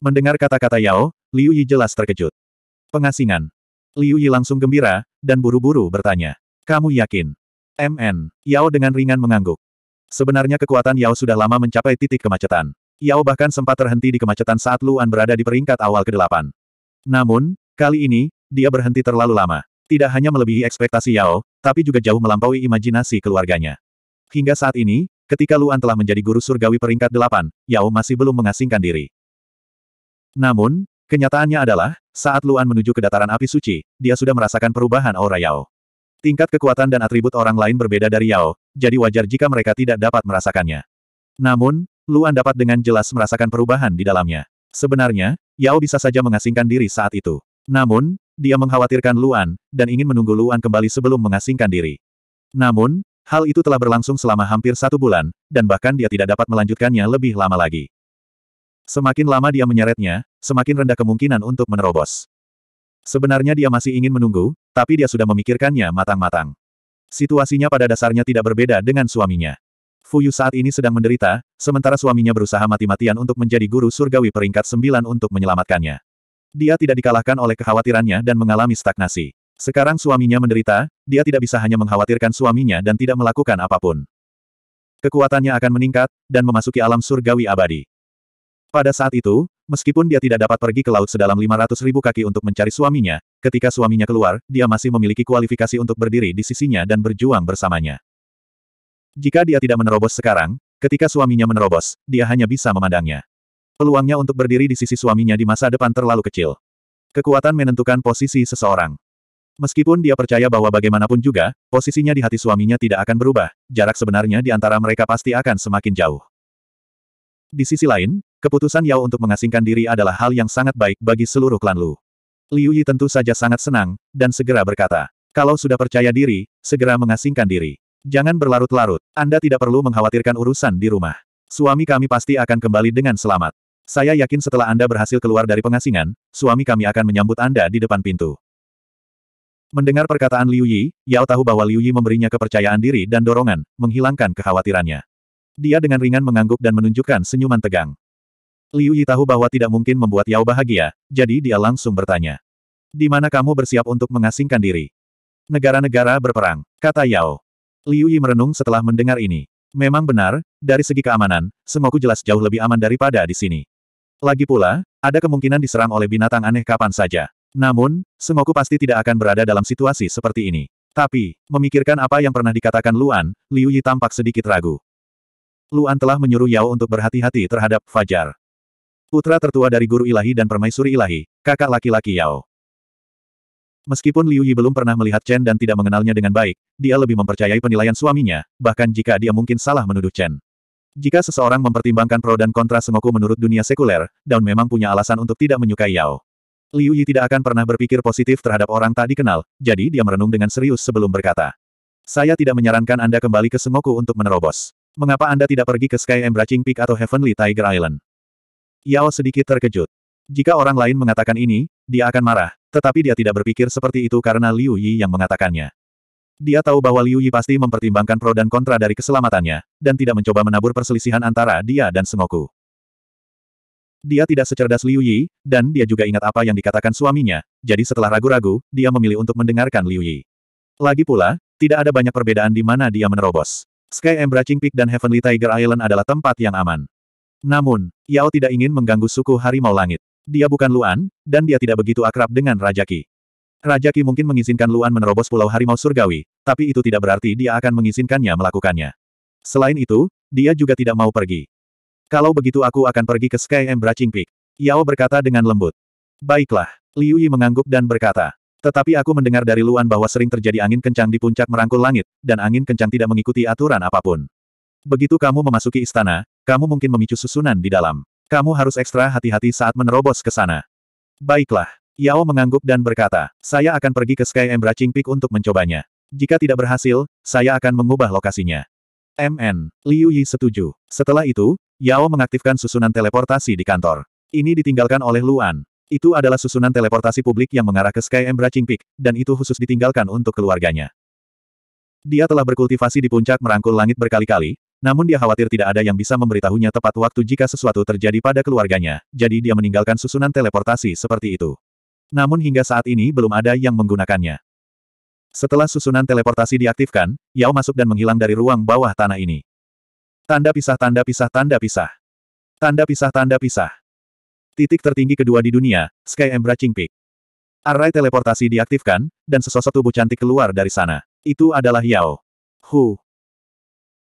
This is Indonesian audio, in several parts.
Mendengar kata-kata Yao, Liu Yi jelas terkejut. Pengasingan. Liu Yi langsung gembira, dan buru-buru bertanya. Kamu yakin? MN. Yao dengan ringan mengangguk. Sebenarnya kekuatan Yao sudah lama mencapai titik kemacetan. Yao bahkan sempat terhenti di kemacetan saat Luan berada di peringkat awal ke-8. Namun, kali ini, dia berhenti terlalu lama. Tidak hanya melebihi ekspektasi Yao, tapi juga jauh melampaui imajinasi keluarganya. Hingga saat ini, ketika Luan telah menjadi guru surgawi peringkat delapan, Yao masih belum mengasingkan diri. Namun, kenyataannya adalah, saat Luan menuju ke dataran api suci, dia sudah merasakan perubahan aura Yao. Tingkat kekuatan dan atribut orang lain berbeda dari Yao, jadi wajar jika mereka tidak dapat merasakannya. Namun, Luan dapat dengan jelas merasakan perubahan di dalamnya. Sebenarnya, Yao bisa saja mengasingkan diri saat itu. Namun, dia mengkhawatirkan Luan, dan ingin menunggu Luan kembali sebelum mengasingkan diri. Namun, hal itu telah berlangsung selama hampir satu bulan, dan bahkan dia tidak dapat melanjutkannya lebih lama lagi. Semakin lama dia menyeretnya, semakin rendah kemungkinan untuk menerobos. Sebenarnya dia masih ingin menunggu, tapi dia sudah memikirkannya matang-matang. Situasinya pada dasarnya tidak berbeda dengan suaminya. Fuyu saat ini sedang menderita, sementara suaminya berusaha mati-matian untuk menjadi guru surgawi peringkat sembilan untuk menyelamatkannya. Dia tidak dikalahkan oleh kekhawatirannya dan mengalami stagnasi. Sekarang suaminya menderita, dia tidak bisa hanya mengkhawatirkan suaminya dan tidak melakukan apapun. Kekuatannya akan meningkat, dan memasuki alam surgawi abadi. Pada saat itu, meskipun dia tidak dapat pergi ke laut sedalam 500 ribu kaki untuk mencari suaminya, ketika suaminya keluar, dia masih memiliki kualifikasi untuk berdiri di sisinya dan berjuang bersamanya. Jika dia tidak menerobos sekarang, ketika suaminya menerobos, dia hanya bisa memandangnya. Peluangnya untuk berdiri di sisi suaminya di masa depan terlalu kecil. Kekuatan menentukan posisi seseorang. Meskipun dia percaya bahwa bagaimanapun juga, posisinya di hati suaminya tidak akan berubah, jarak sebenarnya di antara mereka pasti akan semakin jauh. Di sisi lain, keputusan Yao untuk mengasingkan diri adalah hal yang sangat baik bagi seluruh klan Lu. Liu Yi tentu saja sangat senang, dan segera berkata, kalau sudah percaya diri, segera mengasingkan diri. Jangan berlarut-larut, Anda tidak perlu mengkhawatirkan urusan di rumah. Suami kami pasti akan kembali dengan selamat. Saya yakin setelah Anda berhasil keluar dari pengasingan, suami kami akan menyambut Anda di depan pintu. Mendengar perkataan Liu Yi, Yao tahu bahwa Liu Yi memberinya kepercayaan diri dan dorongan, menghilangkan kekhawatirannya. Dia dengan ringan mengangguk dan menunjukkan senyuman tegang. Liu Yi tahu bahwa tidak mungkin membuat Yao bahagia, jadi dia langsung bertanya. Di mana kamu bersiap untuk mengasingkan diri? Negara-negara berperang, kata Yao. Liu Yi merenung setelah mendengar ini. Memang benar, dari segi keamanan, Sengoku jelas jauh lebih aman daripada di sini. Lagi pula, ada kemungkinan diserang oleh binatang aneh kapan saja. Namun, Sengoku pasti tidak akan berada dalam situasi seperti ini. Tapi, memikirkan apa yang pernah dikatakan Luan, Liu Yi tampak sedikit ragu. Luan telah menyuruh Yao untuk berhati-hati terhadap Fajar. Putra tertua dari guru ilahi dan permaisuri ilahi, kakak laki-laki Yao. Meskipun Liu Yi belum pernah melihat Chen dan tidak mengenalnya dengan baik, dia lebih mempercayai penilaian suaminya, bahkan jika dia mungkin salah menuduh Chen. Jika seseorang mempertimbangkan pro dan kontra Sengoku menurut dunia sekuler, Daun memang punya alasan untuk tidak menyukai Yao. Liu Yi tidak akan pernah berpikir positif terhadap orang tak dikenal, jadi dia merenung dengan serius sebelum berkata. Saya tidak menyarankan Anda kembali ke Sengoku untuk menerobos. Mengapa Anda tidak pergi ke Sky Embracing Peak atau Heavenly Tiger Island? Yao sedikit terkejut. Jika orang lain mengatakan ini, dia akan marah, tetapi dia tidak berpikir seperti itu karena Liu Yi yang mengatakannya. Dia tahu bahwa Liu Yi pasti mempertimbangkan pro dan kontra dari keselamatannya, dan tidak mencoba menabur perselisihan antara dia dan Sengoku. Dia tidak secerdas Liu Yi, dan dia juga ingat apa yang dikatakan suaminya, jadi setelah ragu-ragu, dia memilih untuk mendengarkan Liu Yi. Lagi pula, tidak ada banyak perbedaan di mana dia menerobos. Sky Embracing Peak dan Heavenly Tiger Island adalah tempat yang aman. Namun, Yao tidak ingin mengganggu suku harimau langit. Dia bukan Luan, dan dia tidak begitu akrab dengan Raja Ki. Raja Qi mungkin mengizinkan Luan menerobos Pulau Harimau Surgawi, tapi itu tidak berarti dia akan mengizinkannya melakukannya. Selain itu, dia juga tidak mau pergi. Kalau begitu aku akan pergi ke Sky Embracing Peak. Yao berkata dengan lembut. Baiklah, Liu Yi mengangguk dan berkata. Tetapi aku mendengar dari Luan bahwa sering terjadi angin kencang di puncak merangkul langit, dan angin kencang tidak mengikuti aturan apapun. Begitu kamu memasuki istana, kamu mungkin memicu susunan di dalam. Kamu harus ekstra hati-hati saat menerobos ke sana. Baiklah, Yao mengangguk dan berkata, saya akan pergi ke Sky Embracing Peak untuk mencobanya. Jika tidak berhasil, saya akan mengubah lokasinya. MN. Liu Yi setuju. Setelah itu, Yao mengaktifkan susunan teleportasi di kantor. Ini ditinggalkan oleh Luan. Itu adalah susunan teleportasi publik yang mengarah ke Sky Embracing Peak, dan itu khusus ditinggalkan untuk keluarganya. Dia telah berkultivasi di puncak merangkul langit berkali-kali, namun dia khawatir tidak ada yang bisa memberitahunya tepat waktu jika sesuatu terjadi pada keluarganya, jadi dia meninggalkan susunan teleportasi seperti itu. Namun hingga saat ini belum ada yang menggunakannya. Setelah susunan teleportasi diaktifkan, Yao masuk dan menghilang dari ruang bawah tanah ini. Tanda pisah tanda pisah tanda pisah. Tanda pisah tanda pisah. Titik tertinggi kedua di dunia, Sky Embracing Peak. Array teleportasi diaktifkan, dan sesosok tubuh cantik keluar dari sana. Itu adalah Yao. Hu.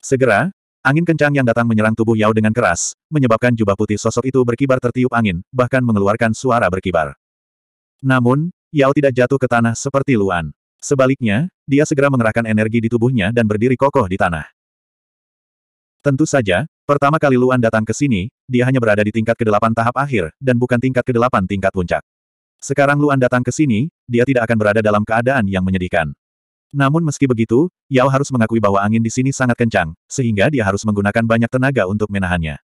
Segera, angin kencang yang datang menyerang tubuh Yao dengan keras, menyebabkan jubah putih sosok itu berkibar tertiup angin, bahkan mengeluarkan suara berkibar. Namun, Yao tidak jatuh ke tanah seperti Luan. Sebaliknya, dia segera mengerahkan energi di tubuhnya dan berdiri kokoh di tanah. Tentu saja, pertama kali Luan datang ke sini, dia hanya berada di tingkat kedelapan tahap akhir, dan bukan tingkat kedelapan tingkat puncak. Sekarang Luan datang ke sini, dia tidak akan berada dalam keadaan yang menyedihkan. Namun meski begitu, Yao harus mengakui bahwa angin di sini sangat kencang, sehingga dia harus menggunakan banyak tenaga untuk menahannya.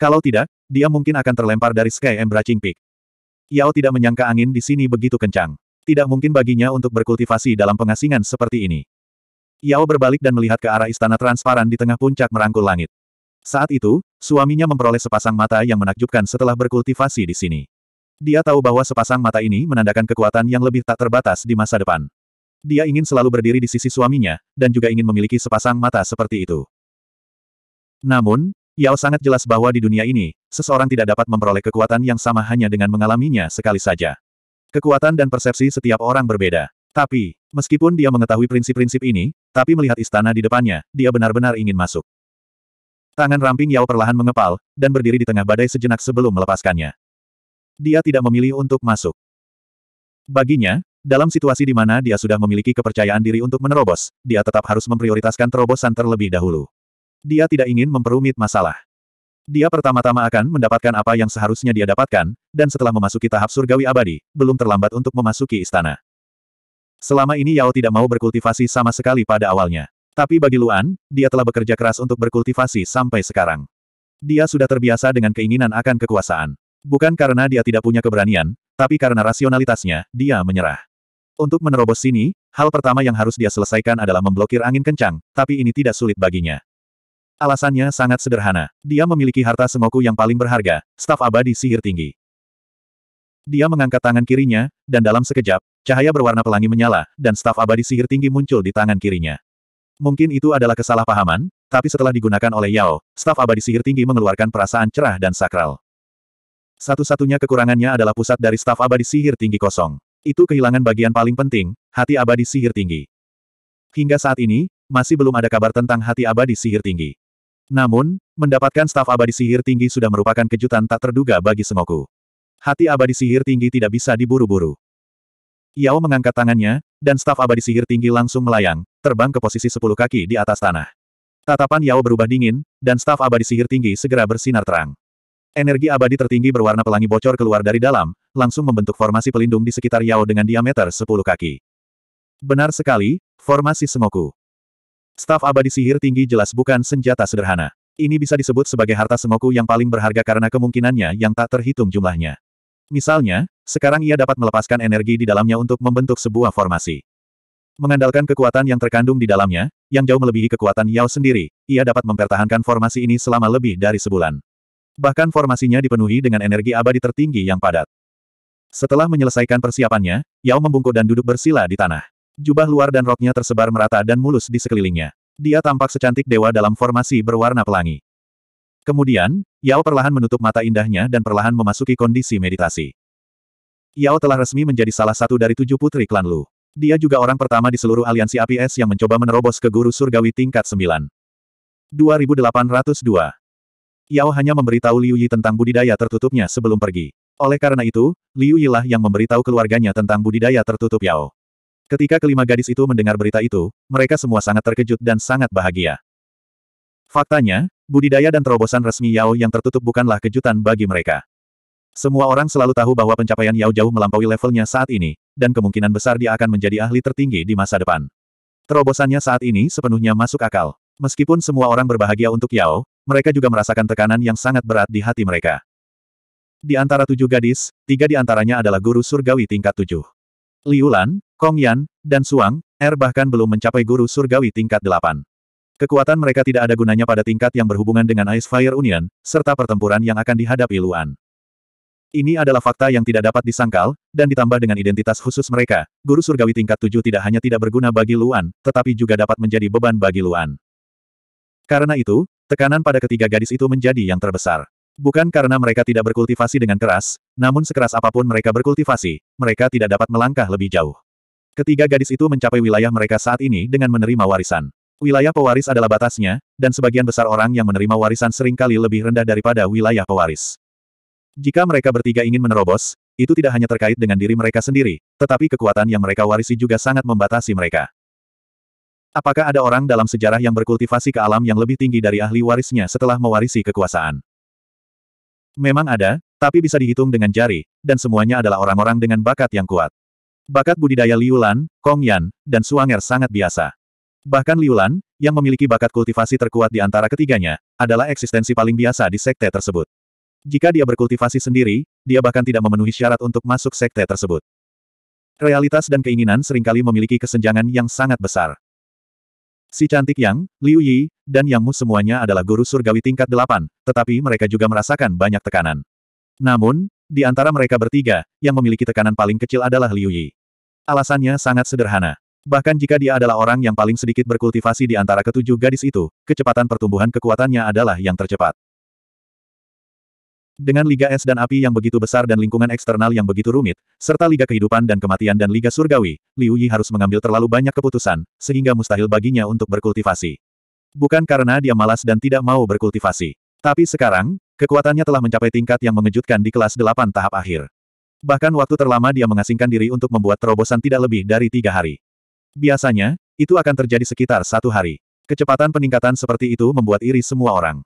Kalau tidak, dia mungkin akan terlempar dari Sky Embracing Peak. Yao tidak menyangka angin di sini begitu kencang. Tidak mungkin baginya untuk berkultivasi dalam pengasingan seperti ini. Yao berbalik dan melihat ke arah istana transparan di tengah puncak merangkul langit. Saat itu, suaminya memperoleh sepasang mata yang menakjubkan setelah berkultivasi di sini. Dia tahu bahwa sepasang mata ini menandakan kekuatan yang lebih tak terbatas di masa depan. Dia ingin selalu berdiri di sisi suaminya, dan juga ingin memiliki sepasang mata seperti itu. Namun, Yao sangat jelas bahwa di dunia ini, seseorang tidak dapat memperoleh kekuatan yang sama hanya dengan mengalaminya sekali saja. Kekuatan dan persepsi setiap orang berbeda. Tapi, meskipun dia mengetahui prinsip-prinsip ini, tapi melihat istana di depannya, dia benar-benar ingin masuk. Tangan ramping Yao perlahan mengepal, dan berdiri di tengah badai sejenak sebelum melepaskannya. Dia tidak memilih untuk masuk. Baginya, dalam situasi di mana dia sudah memiliki kepercayaan diri untuk menerobos, dia tetap harus memprioritaskan terobosan terlebih dahulu. Dia tidak ingin memperumit masalah. Dia pertama-tama akan mendapatkan apa yang seharusnya dia dapatkan, dan setelah memasuki tahap surgawi abadi, belum terlambat untuk memasuki istana. Selama ini Yao tidak mau berkultivasi sama sekali pada awalnya. Tapi bagi Luan, dia telah bekerja keras untuk berkultivasi sampai sekarang. Dia sudah terbiasa dengan keinginan akan kekuasaan. Bukan karena dia tidak punya keberanian, tapi karena rasionalitasnya, dia menyerah. Untuk menerobos sini, hal pertama yang harus dia selesaikan adalah memblokir angin kencang, tapi ini tidak sulit baginya. Alasannya sangat sederhana. Dia memiliki harta semoku yang paling berharga, staf abadi sihir tinggi. Dia mengangkat tangan kirinya, dan dalam sekejap, cahaya berwarna pelangi menyala, dan staf abadi sihir tinggi muncul di tangan kirinya. Mungkin itu adalah kesalahpahaman, tapi setelah digunakan oleh Yao, staf abadi sihir tinggi mengeluarkan perasaan cerah dan sakral. Satu-satunya kekurangannya adalah pusat dari staf abadi sihir tinggi kosong. Itu kehilangan bagian paling penting, hati abadi sihir tinggi. Hingga saat ini, masih belum ada kabar tentang hati abadi sihir tinggi. Namun, mendapatkan staf abadi sihir tinggi sudah merupakan kejutan tak terduga bagi semoku. Hati abadi sihir tinggi tidak bisa diburu-buru. Yao mengangkat tangannya, dan staf abadi sihir tinggi langsung melayang, terbang ke posisi sepuluh kaki di atas tanah. Tatapan Yao berubah dingin, dan staf abadi sihir tinggi segera bersinar terang. Energi abadi tertinggi berwarna pelangi bocor keluar dari dalam, langsung membentuk formasi pelindung di sekitar Yao dengan diameter sepuluh kaki. Benar sekali, formasi semoku. Staf abadi sihir tinggi jelas bukan senjata sederhana. Ini bisa disebut sebagai harta semoku yang paling berharga karena kemungkinannya yang tak terhitung jumlahnya. Misalnya, sekarang ia dapat melepaskan energi di dalamnya untuk membentuk sebuah formasi. Mengandalkan kekuatan yang terkandung di dalamnya, yang jauh melebihi kekuatan Yao sendiri, ia dapat mempertahankan formasi ini selama lebih dari sebulan. Bahkan formasinya dipenuhi dengan energi abadi tertinggi yang padat. Setelah menyelesaikan persiapannya, Yao membungkuk dan duduk bersila di tanah. Jubah luar dan roknya tersebar merata dan mulus di sekelilingnya. Dia tampak secantik dewa dalam formasi berwarna pelangi. Kemudian, Yao perlahan menutup mata indahnya dan perlahan memasuki kondisi meditasi. Yao telah resmi menjadi salah satu dari tujuh putri klan Lu. Dia juga orang pertama di seluruh aliansi APS yang mencoba menerobos ke guru surgawi tingkat 9. 2802 Yao hanya memberitahu Liu Yi tentang budidaya tertutupnya sebelum pergi. Oleh karena itu, Liu Yi lah yang memberitahu keluarganya tentang budidaya tertutup Yao. Ketika kelima gadis itu mendengar berita itu, mereka semua sangat terkejut dan sangat bahagia. Faktanya, budidaya dan terobosan resmi Yao yang tertutup bukanlah kejutan bagi mereka. Semua orang selalu tahu bahwa pencapaian Yao jauh melampaui levelnya saat ini, dan kemungkinan besar dia akan menjadi ahli tertinggi di masa depan. Terobosannya saat ini sepenuhnya masuk akal. Meskipun semua orang berbahagia untuk Yao, mereka juga merasakan tekanan yang sangat berat di hati mereka. Di antara tujuh gadis, tiga di antaranya adalah guru surgawi tingkat tujuh. Liulan, Kongyan, dan Suang, Er bahkan belum mencapai guru surgawi tingkat delapan. Kekuatan mereka tidak ada gunanya pada tingkat yang berhubungan dengan Ice Fire Union, serta pertempuran yang akan dihadapi Luan. Ini adalah fakta yang tidak dapat disangkal, dan ditambah dengan identitas khusus mereka, guru surgawi tingkat tujuh tidak hanya tidak berguna bagi Luan, tetapi juga dapat menjadi beban bagi Luan. Karena itu, tekanan pada ketiga gadis itu menjadi yang terbesar. Bukan karena mereka tidak berkultivasi dengan keras, namun sekeras apapun mereka berkultivasi, mereka tidak dapat melangkah lebih jauh. Ketiga gadis itu mencapai wilayah mereka saat ini dengan menerima warisan. Wilayah pewaris adalah batasnya, dan sebagian besar orang yang menerima warisan seringkali lebih rendah daripada wilayah pewaris. Jika mereka bertiga ingin menerobos, itu tidak hanya terkait dengan diri mereka sendiri, tetapi kekuatan yang mereka warisi juga sangat membatasi mereka. Apakah ada orang dalam sejarah yang berkultivasi ke alam yang lebih tinggi dari ahli warisnya setelah mewarisi kekuasaan? Memang ada, tapi bisa dihitung dengan jari, dan semuanya adalah orang-orang dengan bakat yang kuat. Bakat budidaya Liulan, Kongyan, dan Suanger sangat biasa. Bahkan Liulan, yang memiliki bakat kultivasi terkuat di antara ketiganya, adalah eksistensi paling biasa di sekte tersebut. Jika dia berkultivasi sendiri, dia bahkan tidak memenuhi syarat untuk masuk sekte tersebut. Realitas dan keinginan seringkali memiliki kesenjangan yang sangat besar. Si cantik Yang, Liu Yi, dan Yang Mu semuanya adalah guru surgawi tingkat delapan, tetapi mereka juga merasakan banyak tekanan. Namun, di antara mereka bertiga, yang memiliki tekanan paling kecil adalah Liu Yi. Alasannya sangat sederhana. Bahkan jika dia adalah orang yang paling sedikit berkultivasi di antara ketujuh gadis itu, kecepatan pertumbuhan kekuatannya adalah yang tercepat. Dengan Liga Es dan api yang begitu besar dan lingkungan eksternal yang begitu rumit, serta Liga Kehidupan dan Kematian dan Liga Surgawi, Liu Yi harus mengambil terlalu banyak keputusan, sehingga mustahil baginya untuk berkultivasi. Bukan karena dia malas dan tidak mau berkultivasi. Tapi sekarang, kekuatannya telah mencapai tingkat yang mengejutkan di kelas 8 tahap akhir. Bahkan waktu terlama dia mengasingkan diri untuk membuat terobosan tidak lebih dari tiga hari. Biasanya, itu akan terjadi sekitar satu hari. Kecepatan peningkatan seperti itu membuat iri semua orang.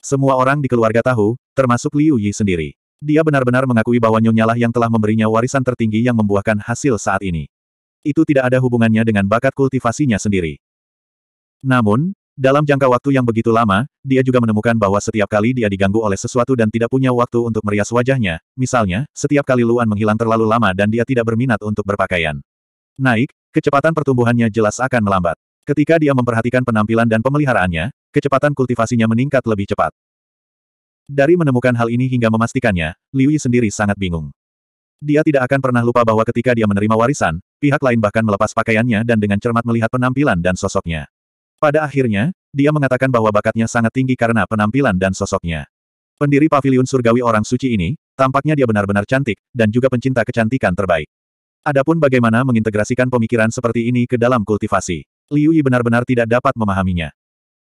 Semua orang di keluarga tahu, termasuk Liu Yi sendiri. Dia benar-benar mengakui bahwa Nyonyalah yang telah memberinya warisan tertinggi yang membuahkan hasil saat ini. Itu tidak ada hubungannya dengan bakat kultivasinya sendiri. Namun, dalam jangka waktu yang begitu lama, dia juga menemukan bahwa setiap kali dia diganggu oleh sesuatu dan tidak punya waktu untuk merias wajahnya, misalnya, setiap kali Luan menghilang terlalu lama dan dia tidak berminat untuk berpakaian. Naik, kecepatan pertumbuhannya jelas akan melambat. Ketika dia memperhatikan penampilan dan pemeliharaannya, kecepatan kultivasinya meningkat lebih cepat. Dari menemukan hal ini hingga memastikannya, Liu Yi sendiri sangat bingung. Dia tidak akan pernah lupa bahwa ketika dia menerima warisan, pihak lain bahkan melepas pakaiannya dan dengan cermat melihat penampilan dan sosoknya. Pada akhirnya, dia mengatakan bahwa bakatnya sangat tinggi karena penampilan dan sosoknya. Pendiri Paviliun surgawi orang suci ini, tampaknya dia benar-benar cantik, dan juga pencinta kecantikan terbaik. Adapun bagaimana mengintegrasikan pemikiran seperti ini ke dalam kultivasi, Liu Yi benar-benar tidak dapat memahaminya.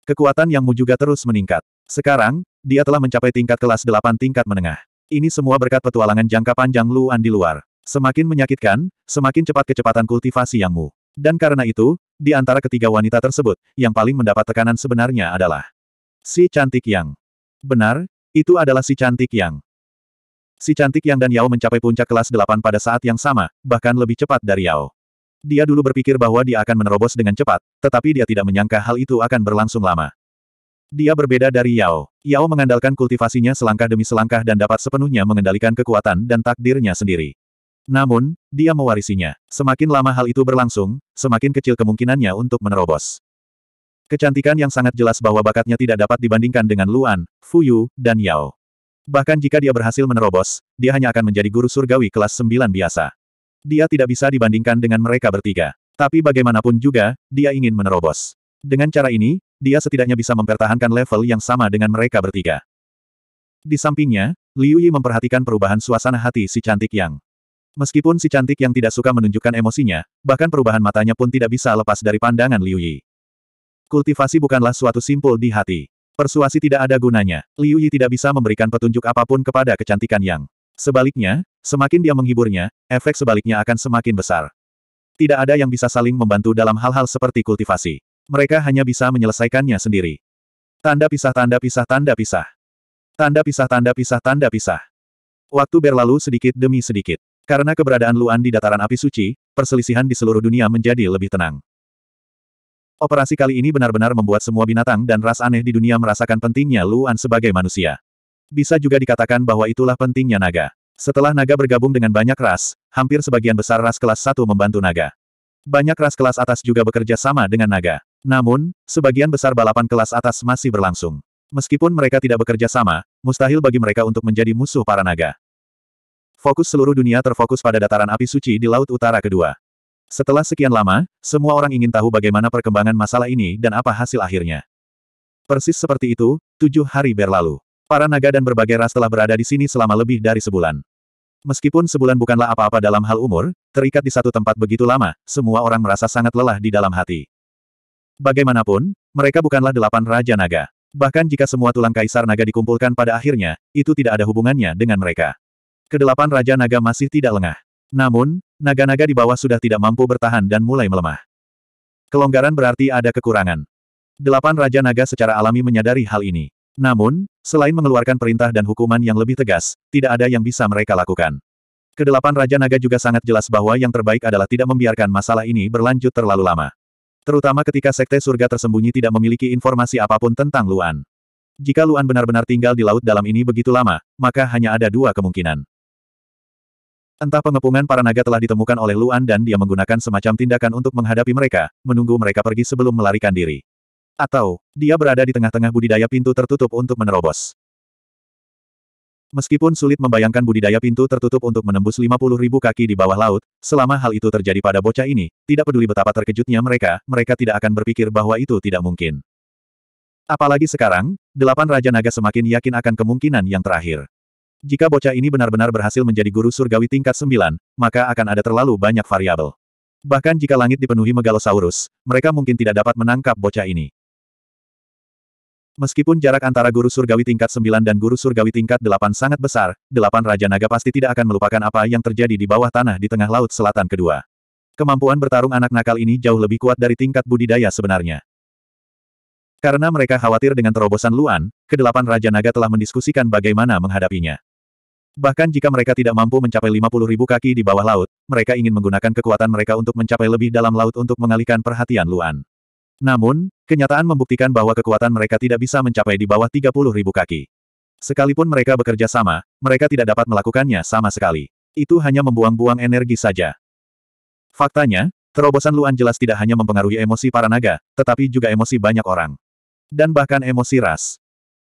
Kekuatan Yang Mu juga terus meningkat. Sekarang, dia telah mencapai tingkat kelas 8 tingkat menengah. Ini semua berkat petualangan jangka panjang Luan di luar. Semakin menyakitkan, semakin cepat kecepatan kultivasi Yang Mu. Dan karena itu, di antara ketiga wanita tersebut, yang paling mendapat tekanan sebenarnya adalah si cantik Yang. Benar, itu adalah si cantik Yang. Si cantik Yang dan Yao mencapai puncak kelas 8 pada saat yang sama, bahkan lebih cepat dari Yao. Dia dulu berpikir bahwa dia akan menerobos dengan cepat, tetapi dia tidak menyangka hal itu akan berlangsung lama. Dia berbeda dari Yao. Yao mengandalkan kultivasinya selangkah demi selangkah dan dapat sepenuhnya mengendalikan kekuatan dan takdirnya sendiri. Namun, dia mewarisinya. Semakin lama hal itu berlangsung, semakin kecil kemungkinannya untuk menerobos. Kecantikan yang sangat jelas bahwa bakatnya tidak dapat dibandingkan dengan Luan, Fuyu, dan Yao. Bahkan jika dia berhasil menerobos, dia hanya akan menjadi guru surgawi kelas 9 biasa. Dia tidak bisa dibandingkan dengan mereka bertiga. Tapi bagaimanapun juga, dia ingin menerobos. Dengan cara ini, dia setidaknya bisa mempertahankan level yang sama dengan mereka bertiga. Di sampingnya, Liu Yi memperhatikan perubahan suasana hati si cantik yang. Meskipun si cantik yang tidak suka menunjukkan emosinya, bahkan perubahan matanya pun tidak bisa lepas dari pandangan Liu Yi. Kultivasi bukanlah suatu simpul di hati. Persuasi tidak ada gunanya. Liu Yi tidak bisa memberikan petunjuk apapun kepada kecantikan Yang. Sebaliknya, semakin dia menghiburnya, efek sebaliknya akan semakin besar. Tidak ada yang bisa saling membantu dalam hal-hal seperti kultivasi. Mereka hanya bisa menyelesaikannya sendiri. Tanda pisah tanda pisah tanda pisah. Tanda pisah tanda pisah tanda pisah. Waktu berlalu sedikit demi sedikit. Karena keberadaan Luan di dataran api suci, perselisihan di seluruh dunia menjadi lebih tenang. Operasi kali ini benar-benar membuat semua binatang dan ras aneh di dunia merasakan pentingnya Luan sebagai manusia. Bisa juga dikatakan bahwa itulah pentingnya naga. Setelah naga bergabung dengan banyak ras, hampir sebagian besar ras kelas 1 membantu naga. Banyak ras kelas atas juga bekerja sama dengan naga. Namun, sebagian besar balapan kelas atas masih berlangsung. Meskipun mereka tidak bekerja sama, mustahil bagi mereka untuk menjadi musuh para naga. Fokus seluruh dunia terfokus pada dataran api suci di Laut Utara kedua. Setelah sekian lama, semua orang ingin tahu bagaimana perkembangan masalah ini dan apa hasil akhirnya. Persis seperti itu, tujuh hari berlalu. Para naga dan berbagai ras telah berada di sini selama lebih dari sebulan. Meskipun sebulan bukanlah apa-apa dalam hal umur, terikat di satu tempat begitu lama, semua orang merasa sangat lelah di dalam hati. Bagaimanapun, mereka bukanlah delapan raja naga. Bahkan jika semua tulang kaisar naga dikumpulkan pada akhirnya, itu tidak ada hubungannya dengan mereka. Kedelapan raja naga masih tidak lengah. Namun, naga-naga di bawah sudah tidak mampu bertahan dan mulai melemah. Kelonggaran berarti ada kekurangan. Delapan Raja Naga secara alami menyadari hal ini. Namun, selain mengeluarkan perintah dan hukuman yang lebih tegas, tidak ada yang bisa mereka lakukan. Kedelapan Raja Naga juga sangat jelas bahwa yang terbaik adalah tidak membiarkan masalah ini berlanjut terlalu lama. Terutama ketika Sekte Surga tersembunyi tidak memiliki informasi apapun tentang Luan. Jika Luan benar-benar tinggal di laut dalam ini begitu lama, maka hanya ada dua kemungkinan. Entah pengepungan para naga telah ditemukan oleh Luan dan dia menggunakan semacam tindakan untuk menghadapi mereka, menunggu mereka pergi sebelum melarikan diri. Atau, dia berada di tengah-tengah budidaya pintu tertutup untuk menerobos. Meskipun sulit membayangkan budidaya pintu tertutup untuk menembus 50 ribu kaki di bawah laut, selama hal itu terjadi pada bocah ini, tidak peduli betapa terkejutnya mereka, mereka tidak akan berpikir bahwa itu tidak mungkin. Apalagi sekarang, delapan Raja Naga semakin yakin akan kemungkinan yang terakhir. Jika bocah ini benar-benar berhasil menjadi guru surgawi tingkat 9, maka akan ada terlalu banyak variabel. Bahkan jika langit dipenuhi megalosaurus, mereka mungkin tidak dapat menangkap bocah ini. Meskipun jarak antara guru surgawi tingkat 9 dan guru surgawi tingkat 8 sangat besar, delapan Raja Naga pasti tidak akan melupakan apa yang terjadi di bawah tanah di tengah Laut Selatan kedua. Kemampuan bertarung anak nakal ini jauh lebih kuat dari tingkat budidaya sebenarnya. Karena mereka khawatir dengan terobosan Luan, kedelapan Raja Naga telah mendiskusikan bagaimana menghadapinya. Bahkan jika mereka tidak mampu mencapai 50 ribu kaki di bawah laut, mereka ingin menggunakan kekuatan mereka untuk mencapai lebih dalam laut untuk mengalihkan perhatian Luan. Namun, kenyataan membuktikan bahwa kekuatan mereka tidak bisa mencapai di bawah 30 ribu kaki. Sekalipun mereka bekerja sama, mereka tidak dapat melakukannya sama sekali. Itu hanya membuang-buang energi saja. Faktanya, terobosan Luan jelas tidak hanya mempengaruhi emosi para naga, tetapi juga emosi banyak orang. Dan bahkan emosi ras.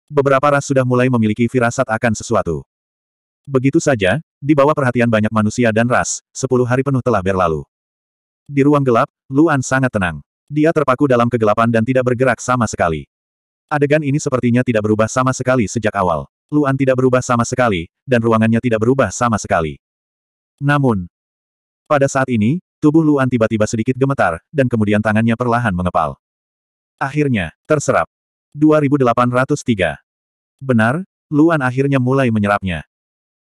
Beberapa ras sudah mulai memiliki firasat akan sesuatu. Begitu saja, di bawah perhatian banyak manusia dan ras, sepuluh hari penuh telah berlalu. Di ruang gelap, Luan sangat tenang. Dia terpaku dalam kegelapan dan tidak bergerak sama sekali. Adegan ini sepertinya tidak berubah sama sekali sejak awal. Luan tidak berubah sama sekali, dan ruangannya tidak berubah sama sekali. Namun, pada saat ini, tubuh Luan tiba-tiba sedikit gemetar, dan kemudian tangannya perlahan mengepal. Akhirnya, terserap. 2803. Benar, Luan akhirnya mulai menyerapnya.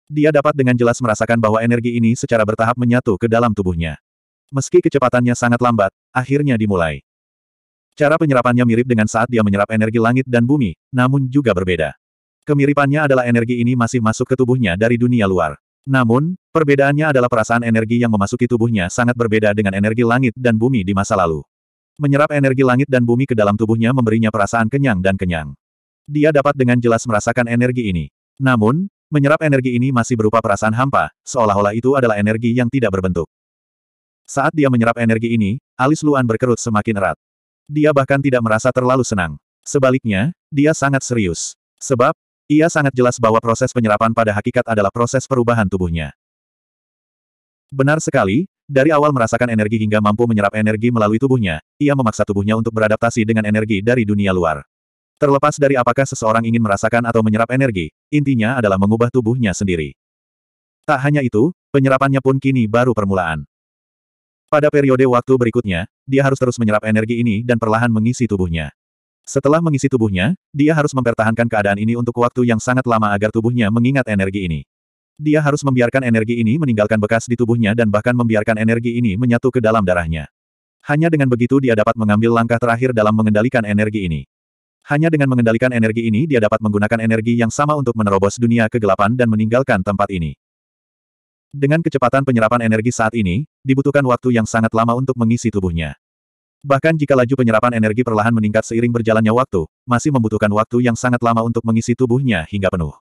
Dia dapat dengan jelas merasakan bahwa energi ini secara bertahap menyatu ke dalam tubuhnya. Meski kecepatannya sangat lambat, akhirnya dimulai. Cara penyerapannya mirip dengan saat dia menyerap energi langit dan bumi, namun juga berbeda. Kemiripannya adalah energi ini masih masuk ke tubuhnya dari dunia luar. Namun, perbedaannya adalah perasaan energi yang memasuki tubuhnya sangat berbeda dengan energi langit dan bumi di masa lalu. Menyerap energi langit dan bumi ke dalam tubuhnya memberinya perasaan kenyang dan kenyang. Dia dapat dengan jelas merasakan energi ini. Namun, Menyerap energi ini masih berupa perasaan hampa, seolah-olah itu adalah energi yang tidak berbentuk. Saat dia menyerap energi ini, alis Luan berkerut semakin erat. Dia bahkan tidak merasa terlalu senang. Sebaliknya, dia sangat serius. Sebab, ia sangat jelas bahwa proses penyerapan pada hakikat adalah proses perubahan tubuhnya. Benar sekali, dari awal merasakan energi hingga mampu menyerap energi melalui tubuhnya, ia memaksa tubuhnya untuk beradaptasi dengan energi dari dunia luar. Terlepas dari apakah seseorang ingin merasakan atau menyerap energi, intinya adalah mengubah tubuhnya sendiri. Tak hanya itu, penyerapannya pun kini baru permulaan. Pada periode waktu berikutnya, dia harus terus menyerap energi ini dan perlahan mengisi tubuhnya. Setelah mengisi tubuhnya, dia harus mempertahankan keadaan ini untuk waktu yang sangat lama agar tubuhnya mengingat energi ini. Dia harus membiarkan energi ini meninggalkan bekas di tubuhnya dan bahkan membiarkan energi ini menyatu ke dalam darahnya. Hanya dengan begitu dia dapat mengambil langkah terakhir dalam mengendalikan energi ini. Hanya dengan mengendalikan energi ini dia dapat menggunakan energi yang sama untuk menerobos dunia kegelapan dan meninggalkan tempat ini. Dengan kecepatan penyerapan energi saat ini, dibutuhkan waktu yang sangat lama untuk mengisi tubuhnya. Bahkan jika laju penyerapan energi perlahan meningkat seiring berjalannya waktu, masih membutuhkan waktu yang sangat lama untuk mengisi tubuhnya hingga penuh.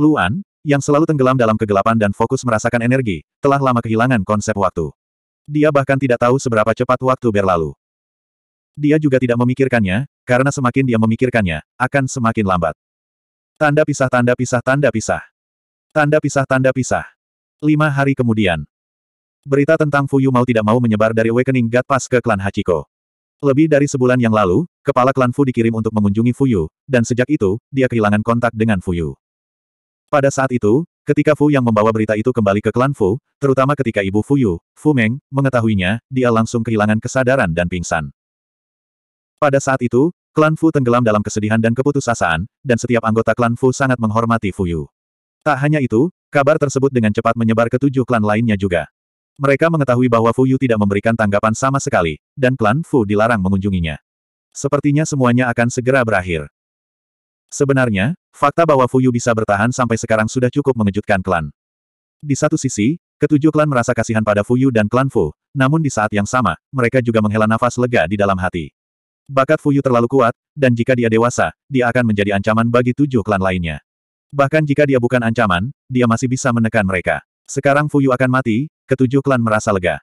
Luan, yang selalu tenggelam dalam kegelapan dan fokus merasakan energi, telah lama kehilangan konsep waktu. Dia bahkan tidak tahu seberapa cepat waktu berlalu. Dia juga tidak memikirkannya, karena semakin dia memikirkannya, akan semakin lambat. Tanda pisah tanda pisah tanda pisah. Tanda pisah tanda pisah. Lima hari kemudian. Berita tentang Fuyu mau tidak mau menyebar dari Awakening God Pass ke klan Hachiko. Lebih dari sebulan yang lalu, kepala klan Fu dikirim untuk mengunjungi Fuyu, dan sejak itu, dia kehilangan kontak dengan Fuyu. Pada saat itu, ketika Fu yang membawa berita itu kembali ke klan Fu, terutama ketika ibu Fuyu, Fu Meng, mengetahuinya, dia langsung kehilangan kesadaran dan pingsan. Pada saat itu, klan Fu tenggelam dalam kesedihan dan keputusasaan, dan setiap anggota klan Fu sangat menghormati Fu Yu. Tak hanya itu, kabar tersebut dengan cepat menyebar ke tujuh klan lainnya juga. Mereka mengetahui bahwa Fu Yu tidak memberikan tanggapan sama sekali, dan klan Fu dilarang mengunjunginya. Sepertinya semuanya akan segera berakhir. Sebenarnya, fakta bahwa Fu Yu bisa bertahan sampai sekarang sudah cukup mengejutkan klan. Di satu sisi, ketujuh klan merasa kasihan pada Fuyu dan klan Fu, namun di saat yang sama, mereka juga menghela nafas lega di dalam hati. Bakat Fuyu terlalu kuat, dan jika dia dewasa, dia akan menjadi ancaman bagi tujuh klan lainnya. Bahkan jika dia bukan ancaman, dia masih bisa menekan mereka. Sekarang Fuyu akan mati, ketujuh klan merasa lega.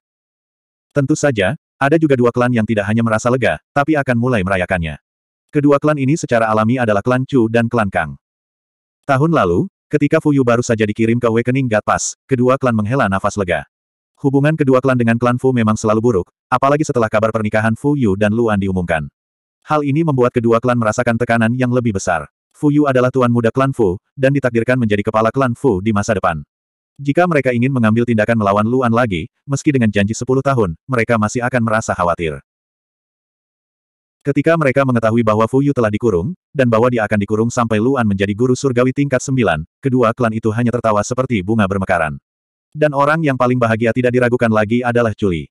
Tentu saja, ada juga dua klan yang tidak hanya merasa lega, tapi akan mulai merayakannya. Kedua klan ini secara alami adalah klan Chu dan klan Kang. Tahun lalu, ketika Fuyu baru saja dikirim ke Awakening God Pass, kedua klan menghela nafas lega. Hubungan kedua klan dengan klan Fu memang selalu buruk, apalagi setelah kabar pernikahan Fu Yu dan Luan diumumkan. Hal ini membuat kedua klan merasakan tekanan yang lebih besar. Fu Yu adalah tuan muda klan Fu, dan ditakdirkan menjadi kepala klan Fu di masa depan. Jika mereka ingin mengambil tindakan melawan Luan lagi, meski dengan janji 10 tahun, mereka masih akan merasa khawatir. Ketika mereka mengetahui bahwa Fu Yu telah dikurung, dan bahwa dia akan dikurung sampai Luan menjadi guru surgawi tingkat 9, kedua klan itu hanya tertawa seperti bunga bermekaran. Dan orang yang paling bahagia tidak diragukan lagi adalah Chuli.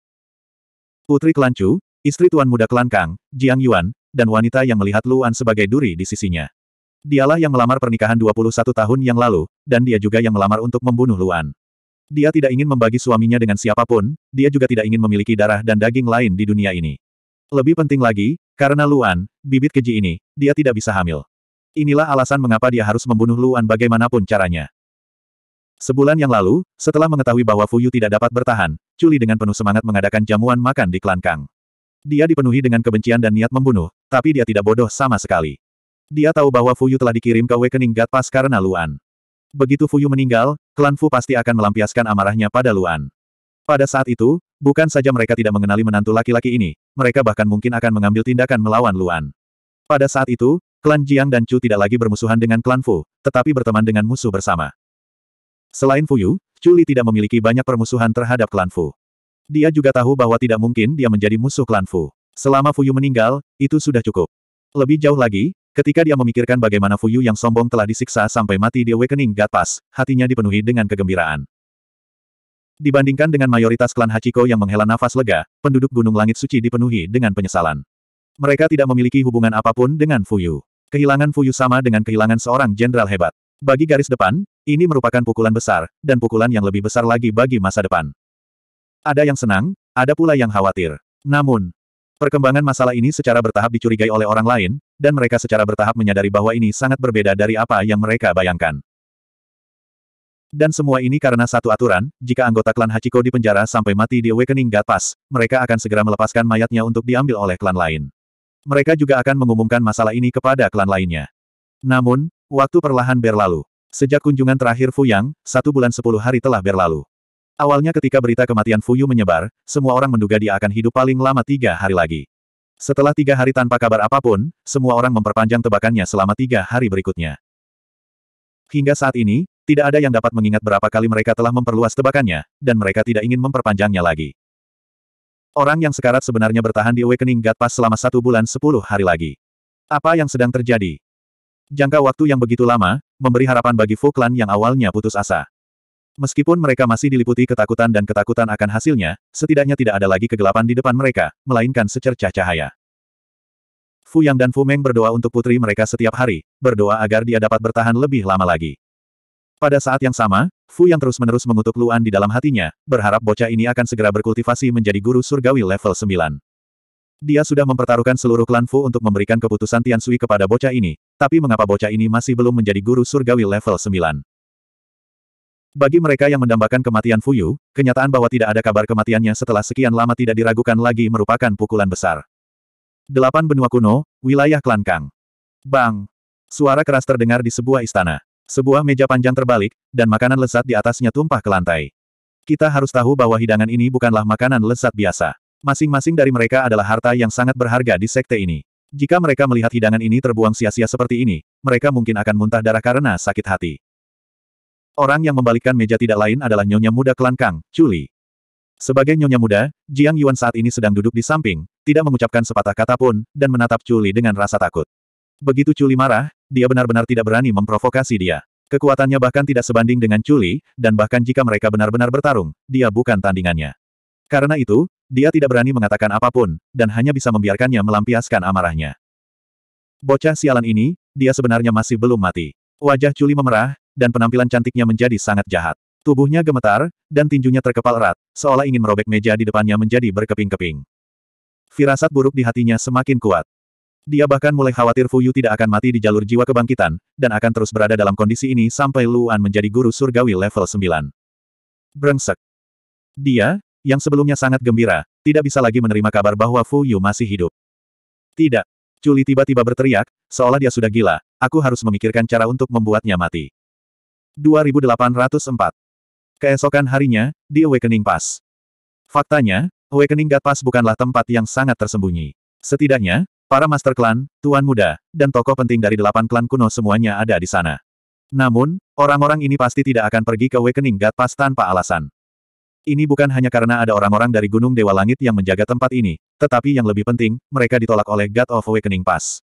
Putri Klan Chu, Istri tuan muda klan Kang, Jiang Yuan, dan wanita yang melihat Luan sebagai duri di sisinya. Dialah yang melamar pernikahan 21 tahun yang lalu, dan dia juga yang melamar untuk membunuh Luan. Dia tidak ingin membagi suaminya dengan siapapun, dia juga tidak ingin memiliki darah dan daging lain di dunia ini. Lebih penting lagi, karena Luan, bibit keji ini, dia tidak bisa hamil. Inilah alasan mengapa dia harus membunuh Luan bagaimanapun caranya. Sebulan yang lalu, setelah mengetahui bahwa Fuyu tidak dapat bertahan, Chuli dengan penuh semangat mengadakan jamuan makan di Klan Kang. Dia dipenuhi dengan kebencian dan niat membunuh, tapi dia tidak bodoh sama sekali. Dia tahu bahwa Fuyu telah dikirim ke Awakening God Pass karena Luan. Begitu Fuyu meninggal, klan Fu pasti akan melampiaskan amarahnya pada Luan. Pada saat itu, bukan saja mereka tidak mengenali menantu laki-laki ini, mereka bahkan mungkin akan mengambil tindakan melawan Luan. Pada saat itu, klan Jiang dan Chu tidak lagi bermusuhan dengan klan Fu, tetapi berteman dengan musuh bersama. Selain Fuyu, Chu Li tidak memiliki banyak permusuhan terhadap klan Fu. Dia juga tahu bahwa tidak mungkin dia menjadi musuh klan Fu. Selama Fuyu meninggal, itu sudah cukup. Lebih jauh lagi, ketika dia memikirkan bagaimana Fuyu yang sombong telah disiksa sampai mati di Awakening God Pass, hatinya dipenuhi dengan kegembiraan. Dibandingkan dengan mayoritas klan Hachiko yang menghela nafas lega, penduduk Gunung Langit Suci dipenuhi dengan penyesalan. Mereka tidak memiliki hubungan apapun dengan Fuyu. Kehilangan Fuyu sama dengan kehilangan seorang jenderal hebat. Bagi garis depan, ini merupakan pukulan besar, dan pukulan yang lebih besar lagi bagi masa depan. Ada yang senang, ada pula yang khawatir. Namun, perkembangan masalah ini secara bertahap dicurigai oleh orang lain, dan mereka secara bertahap menyadari bahwa ini sangat berbeda dari apa yang mereka bayangkan. Dan semua ini karena satu aturan, jika anggota klan Hachiko dipenjara sampai mati di Awakening God Pass, mereka akan segera melepaskan mayatnya untuk diambil oleh klan lain. Mereka juga akan mengumumkan masalah ini kepada klan lainnya. Namun, waktu perlahan berlalu. Sejak kunjungan terakhir Fu Yang, satu bulan sepuluh hari telah berlalu. Awalnya ketika berita kematian Fuyu menyebar, semua orang menduga dia akan hidup paling lama tiga hari lagi. Setelah tiga hari tanpa kabar apapun, semua orang memperpanjang tebakannya selama tiga hari berikutnya. Hingga saat ini, tidak ada yang dapat mengingat berapa kali mereka telah memperluas tebakannya, dan mereka tidak ingin memperpanjangnya lagi. Orang yang sekarat sebenarnya bertahan di Awakening God Pass selama satu bulan sepuluh hari lagi. Apa yang sedang terjadi? Jangka waktu yang begitu lama, memberi harapan bagi Fuklan yang awalnya putus asa. Meskipun mereka masih diliputi ketakutan dan ketakutan akan hasilnya, setidaknya tidak ada lagi kegelapan di depan mereka, melainkan secercah cahaya. Fu Yang dan Fu Meng berdoa untuk putri mereka setiap hari, berdoa agar dia dapat bertahan lebih lama lagi. Pada saat yang sama, Fu Yang terus-menerus mengutuk Luan di dalam hatinya, berharap bocah ini akan segera berkultivasi menjadi guru surgawi level 9. Dia sudah mempertaruhkan seluruh klan Fu untuk memberikan keputusan Tian Sui kepada bocah ini, tapi mengapa bocah ini masih belum menjadi guru surgawi level 9? Bagi mereka yang mendambakan kematian Fuyu, kenyataan bahwa tidak ada kabar kematiannya setelah sekian lama tidak diragukan lagi merupakan pukulan besar. Delapan benua kuno, wilayah klan Kang. Bang! Suara keras terdengar di sebuah istana. Sebuah meja panjang terbalik, dan makanan lezat di atasnya tumpah ke lantai. Kita harus tahu bahwa hidangan ini bukanlah makanan lezat biasa. Masing-masing dari mereka adalah harta yang sangat berharga di sekte ini. Jika mereka melihat hidangan ini terbuang sia-sia seperti ini, mereka mungkin akan muntah darah karena sakit hati. Orang yang membalikkan meja tidak lain adalah nyonya muda klan Kang, Chuli. Sebagai nyonya muda, Jiang Yuan saat ini sedang duduk di samping, tidak mengucapkan sepatah kata pun, dan menatap Chuli dengan rasa takut. Begitu Chuli marah, dia benar-benar tidak berani memprovokasi dia. Kekuatannya bahkan tidak sebanding dengan Chuli, dan bahkan jika mereka benar-benar bertarung, dia bukan tandingannya. Karena itu, dia tidak berani mengatakan apapun, dan hanya bisa membiarkannya melampiaskan amarahnya. Bocah sialan ini, dia sebenarnya masih belum mati. Wajah Chuli memerah, dan penampilan cantiknya menjadi sangat jahat. Tubuhnya gemetar, dan tinjunya terkepal erat, seolah ingin merobek meja di depannya menjadi berkeping-keping. Firasat buruk di hatinya semakin kuat. Dia bahkan mulai khawatir Fuyu tidak akan mati di jalur jiwa kebangkitan, dan akan terus berada dalam kondisi ini sampai Luan menjadi guru surgawi level 9. Brengsek. Dia, yang sebelumnya sangat gembira, tidak bisa lagi menerima kabar bahwa Fuyu masih hidup. Tidak. Culi tiba-tiba berteriak, seolah dia sudah gila, aku harus memikirkan cara untuk membuatnya mati. 2804. Keesokan harinya, di Awakening Pass. Faktanya, Awakening God Pass bukanlah tempat yang sangat tersembunyi. Setidaknya, para master klan, tuan muda, dan tokoh penting dari delapan klan kuno semuanya ada di sana. Namun, orang-orang ini pasti tidak akan pergi ke Awakening God Pass tanpa alasan. Ini bukan hanya karena ada orang-orang dari Gunung Dewa Langit yang menjaga tempat ini, tetapi yang lebih penting, mereka ditolak oleh God of Awakening Pass.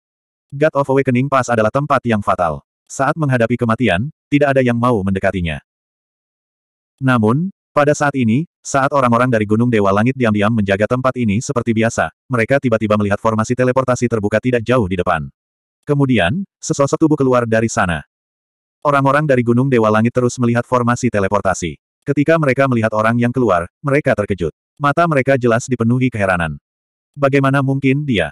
God of Awakening Pass adalah tempat yang fatal. Saat menghadapi kematian, tidak ada yang mau mendekatinya. Namun, pada saat ini, saat orang-orang dari Gunung Dewa Langit diam-diam menjaga tempat ini seperti biasa, mereka tiba-tiba melihat formasi teleportasi terbuka tidak jauh di depan. Kemudian, sesosok tubuh keluar dari sana. Orang-orang dari Gunung Dewa Langit terus melihat formasi teleportasi. Ketika mereka melihat orang yang keluar, mereka terkejut. Mata mereka jelas dipenuhi keheranan. Bagaimana mungkin dia?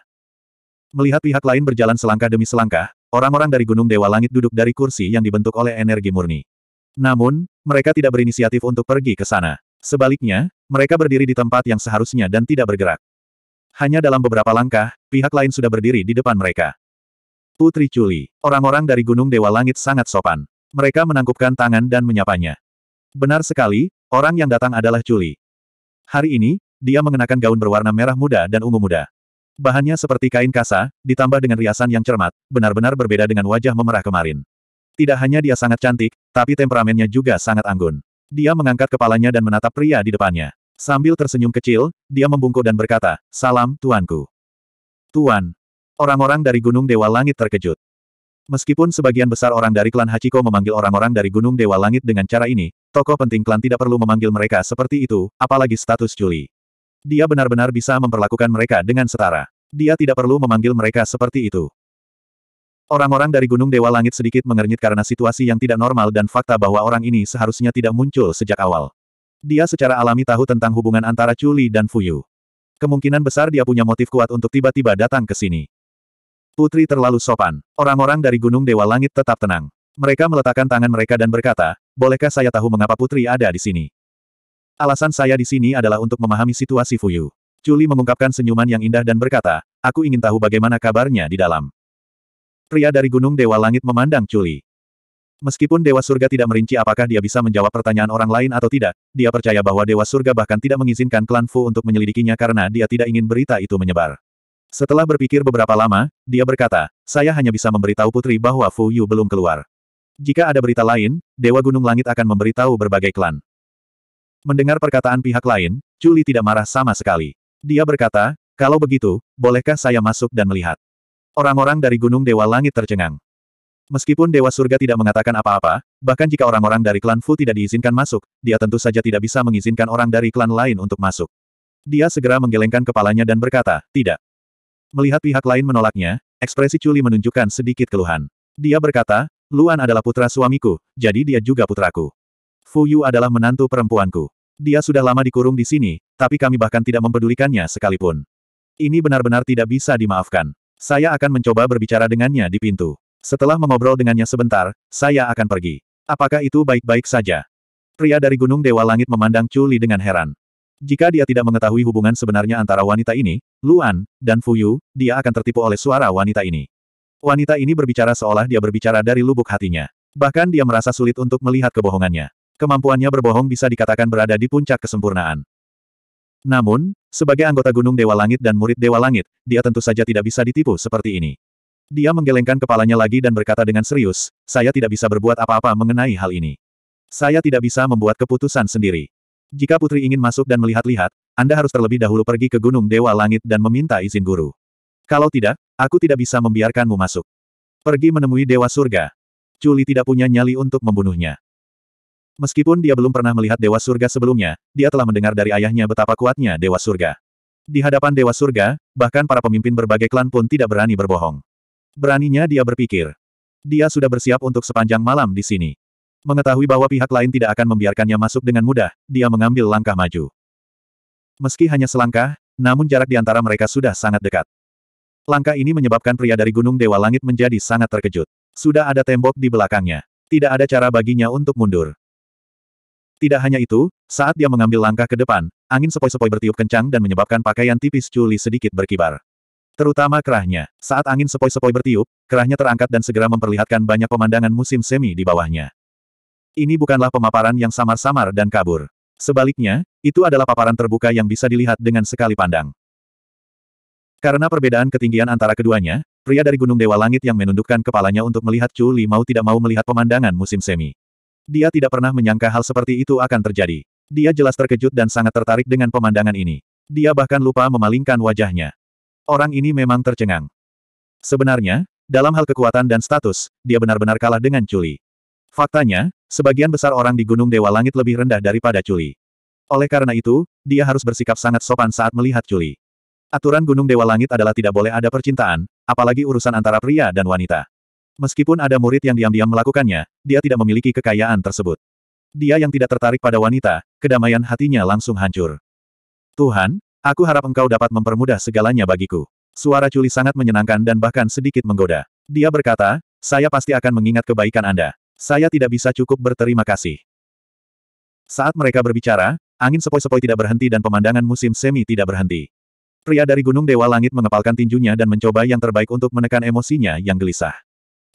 Melihat pihak lain berjalan selangkah demi selangkah, Orang-orang dari Gunung Dewa Langit duduk dari kursi yang dibentuk oleh energi murni. Namun, mereka tidak berinisiatif untuk pergi ke sana. Sebaliknya, mereka berdiri di tempat yang seharusnya dan tidak bergerak. Hanya dalam beberapa langkah, pihak lain sudah berdiri di depan mereka. Putri Culi, orang-orang dari Gunung Dewa Langit sangat sopan. Mereka menangkupkan tangan dan menyapanya. Benar sekali, orang yang datang adalah Culi. Hari ini, dia mengenakan gaun berwarna merah muda dan ungu muda. Bahannya seperti kain kasa, ditambah dengan riasan yang cermat, benar-benar berbeda dengan wajah memerah kemarin. Tidak hanya dia sangat cantik, tapi temperamennya juga sangat anggun. Dia mengangkat kepalanya dan menatap pria di depannya. Sambil tersenyum kecil, dia membungkuk dan berkata, Salam, Tuanku. Tuan. Orang-orang dari Gunung Dewa Langit terkejut. Meskipun sebagian besar orang dari klan Hachiko memanggil orang-orang dari Gunung Dewa Langit dengan cara ini, tokoh penting klan tidak perlu memanggil mereka seperti itu, apalagi status Juli. Dia benar-benar bisa memperlakukan mereka dengan setara. Dia tidak perlu memanggil mereka seperti itu. Orang-orang dari Gunung Dewa Langit sedikit mengernyit karena situasi yang tidak normal dan fakta bahwa orang ini seharusnya tidak muncul sejak awal. Dia secara alami tahu tentang hubungan antara Chuli dan Fuyu. Kemungkinan besar dia punya motif kuat untuk tiba-tiba datang ke sini. Putri terlalu sopan. Orang-orang dari Gunung Dewa Langit tetap tenang. Mereka meletakkan tangan mereka dan berkata, Bolehkah saya tahu mengapa putri ada di sini? Alasan saya di sini adalah untuk memahami situasi Fuyu. Culi mengungkapkan senyuman yang indah dan berkata, aku ingin tahu bagaimana kabarnya di dalam. Pria dari Gunung Dewa Langit memandang Culi. Meskipun Dewa Surga tidak merinci apakah dia bisa menjawab pertanyaan orang lain atau tidak, dia percaya bahwa Dewa Surga bahkan tidak mengizinkan klan Fu untuk menyelidikinya karena dia tidak ingin berita itu menyebar. Setelah berpikir beberapa lama, dia berkata, saya hanya bisa memberitahu putri bahwa Fu Yu belum keluar. Jika ada berita lain, Dewa Gunung Langit akan memberitahu berbagai klan. Mendengar perkataan pihak lain, Culi tidak marah sama sekali. Dia berkata, kalau begitu, bolehkah saya masuk dan melihat? Orang-orang dari Gunung Dewa Langit tercengang. Meskipun Dewa Surga tidak mengatakan apa-apa, bahkan jika orang-orang dari klan Fu tidak diizinkan masuk, dia tentu saja tidak bisa mengizinkan orang dari klan lain untuk masuk. Dia segera menggelengkan kepalanya dan berkata, tidak. Melihat pihak lain menolaknya, ekspresi Culi menunjukkan sedikit keluhan. Dia berkata, Luan adalah putra suamiku, jadi dia juga putraku. Fu Yu adalah menantu perempuanku. Dia sudah lama dikurung di sini, tapi kami bahkan tidak mempedulikannya sekalipun. Ini benar-benar tidak bisa dimaafkan. Saya akan mencoba berbicara dengannya di pintu. Setelah mengobrol dengannya sebentar, saya akan pergi. Apakah itu baik-baik saja? Pria dari Gunung Dewa Langit memandang Chuli dengan heran. Jika dia tidak mengetahui hubungan sebenarnya antara wanita ini, Luan, dan Fuyu, dia akan tertipu oleh suara wanita ini. Wanita ini berbicara seolah dia berbicara dari lubuk hatinya. Bahkan dia merasa sulit untuk melihat kebohongannya. Kemampuannya berbohong bisa dikatakan berada di puncak kesempurnaan. Namun, sebagai anggota Gunung Dewa Langit dan murid Dewa Langit, dia tentu saja tidak bisa ditipu seperti ini. Dia menggelengkan kepalanya lagi dan berkata dengan serius, saya tidak bisa berbuat apa-apa mengenai hal ini. Saya tidak bisa membuat keputusan sendiri. Jika putri ingin masuk dan melihat-lihat, Anda harus terlebih dahulu pergi ke Gunung Dewa Langit dan meminta izin guru. Kalau tidak, aku tidak bisa membiarkanmu masuk. Pergi menemui Dewa Surga. Culi tidak punya nyali untuk membunuhnya. Meskipun dia belum pernah melihat Dewa Surga sebelumnya, dia telah mendengar dari ayahnya betapa kuatnya Dewa Surga. Di hadapan Dewa Surga, bahkan para pemimpin berbagai klan pun tidak berani berbohong. Beraninya dia berpikir. Dia sudah bersiap untuk sepanjang malam di sini. Mengetahui bahwa pihak lain tidak akan membiarkannya masuk dengan mudah, dia mengambil langkah maju. Meski hanya selangkah, namun jarak di antara mereka sudah sangat dekat. Langkah ini menyebabkan pria dari Gunung Dewa Langit menjadi sangat terkejut. Sudah ada tembok di belakangnya. Tidak ada cara baginya untuk mundur. Tidak hanya itu, saat dia mengambil langkah ke depan, angin sepoi-sepoi bertiup kencang dan menyebabkan pakaian tipis Chuli sedikit berkibar. Terutama kerahnya. Saat angin sepoi-sepoi bertiup, kerahnya terangkat dan segera memperlihatkan banyak pemandangan musim semi di bawahnya. Ini bukanlah pemaparan yang samar-samar dan kabur. Sebaliknya, itu adalah paparan terbuka yang bisa dilihat dengan sekali pandang. Karena perbedaan ketinggian antara keduanya, pria dari Gunung Dewa Langit yang menundukkan kepalanya untuk melihat Chu mau tidak mau melihat pemandangan musim semi. Dia tidak pernah menyangka hal seperti itu akan terjadi. Dia jelas terkejut dan sangat tertarik dengan pemandangan ini. Dia bahkan lupa memalingkan wajahnya. Orang ini memang tercengang. Sebenarnya, dalam hal kekuatan dan status, dia benar-benar kalah dengan Chuli. Faktanya, sebagian besar orang di Gunung Dewa Langit lebih rendah daripada Chuli. Oleh karena itu, dia harus bersikap sangat sopan saat melihat Chuli. Aturan Gunung Dewa Langit adalah tidak boleh ada percintaan, apalagi urusan antara pria dan wanita. Meskipun ada murid yang diam-diam melakukannya, dia tidak memiliki kekayaan tersebut. Dia yang tidak tertarik pada wanita, kedamaian hatinya langsung hancur. Tuhan, aku harap engkau dapat mempermudah segalanya bagiku. Suara Culi sangat menyenangkan dan bahkan sedikit menggoda. Dia berkata, saya pasti akan mengingat kebaikan Anda. Saya tidak bisa cukup berterima kasih. Saat mereka berbicara, angin sepoi-sepoi tidak berhenti dan pemandangan musim semi tidak berhenti. Pria dari Gunung Dewa Langit mengepalkan tinjunya dan mencoba yang terbaik untuk menekan emosinya yang gelisah.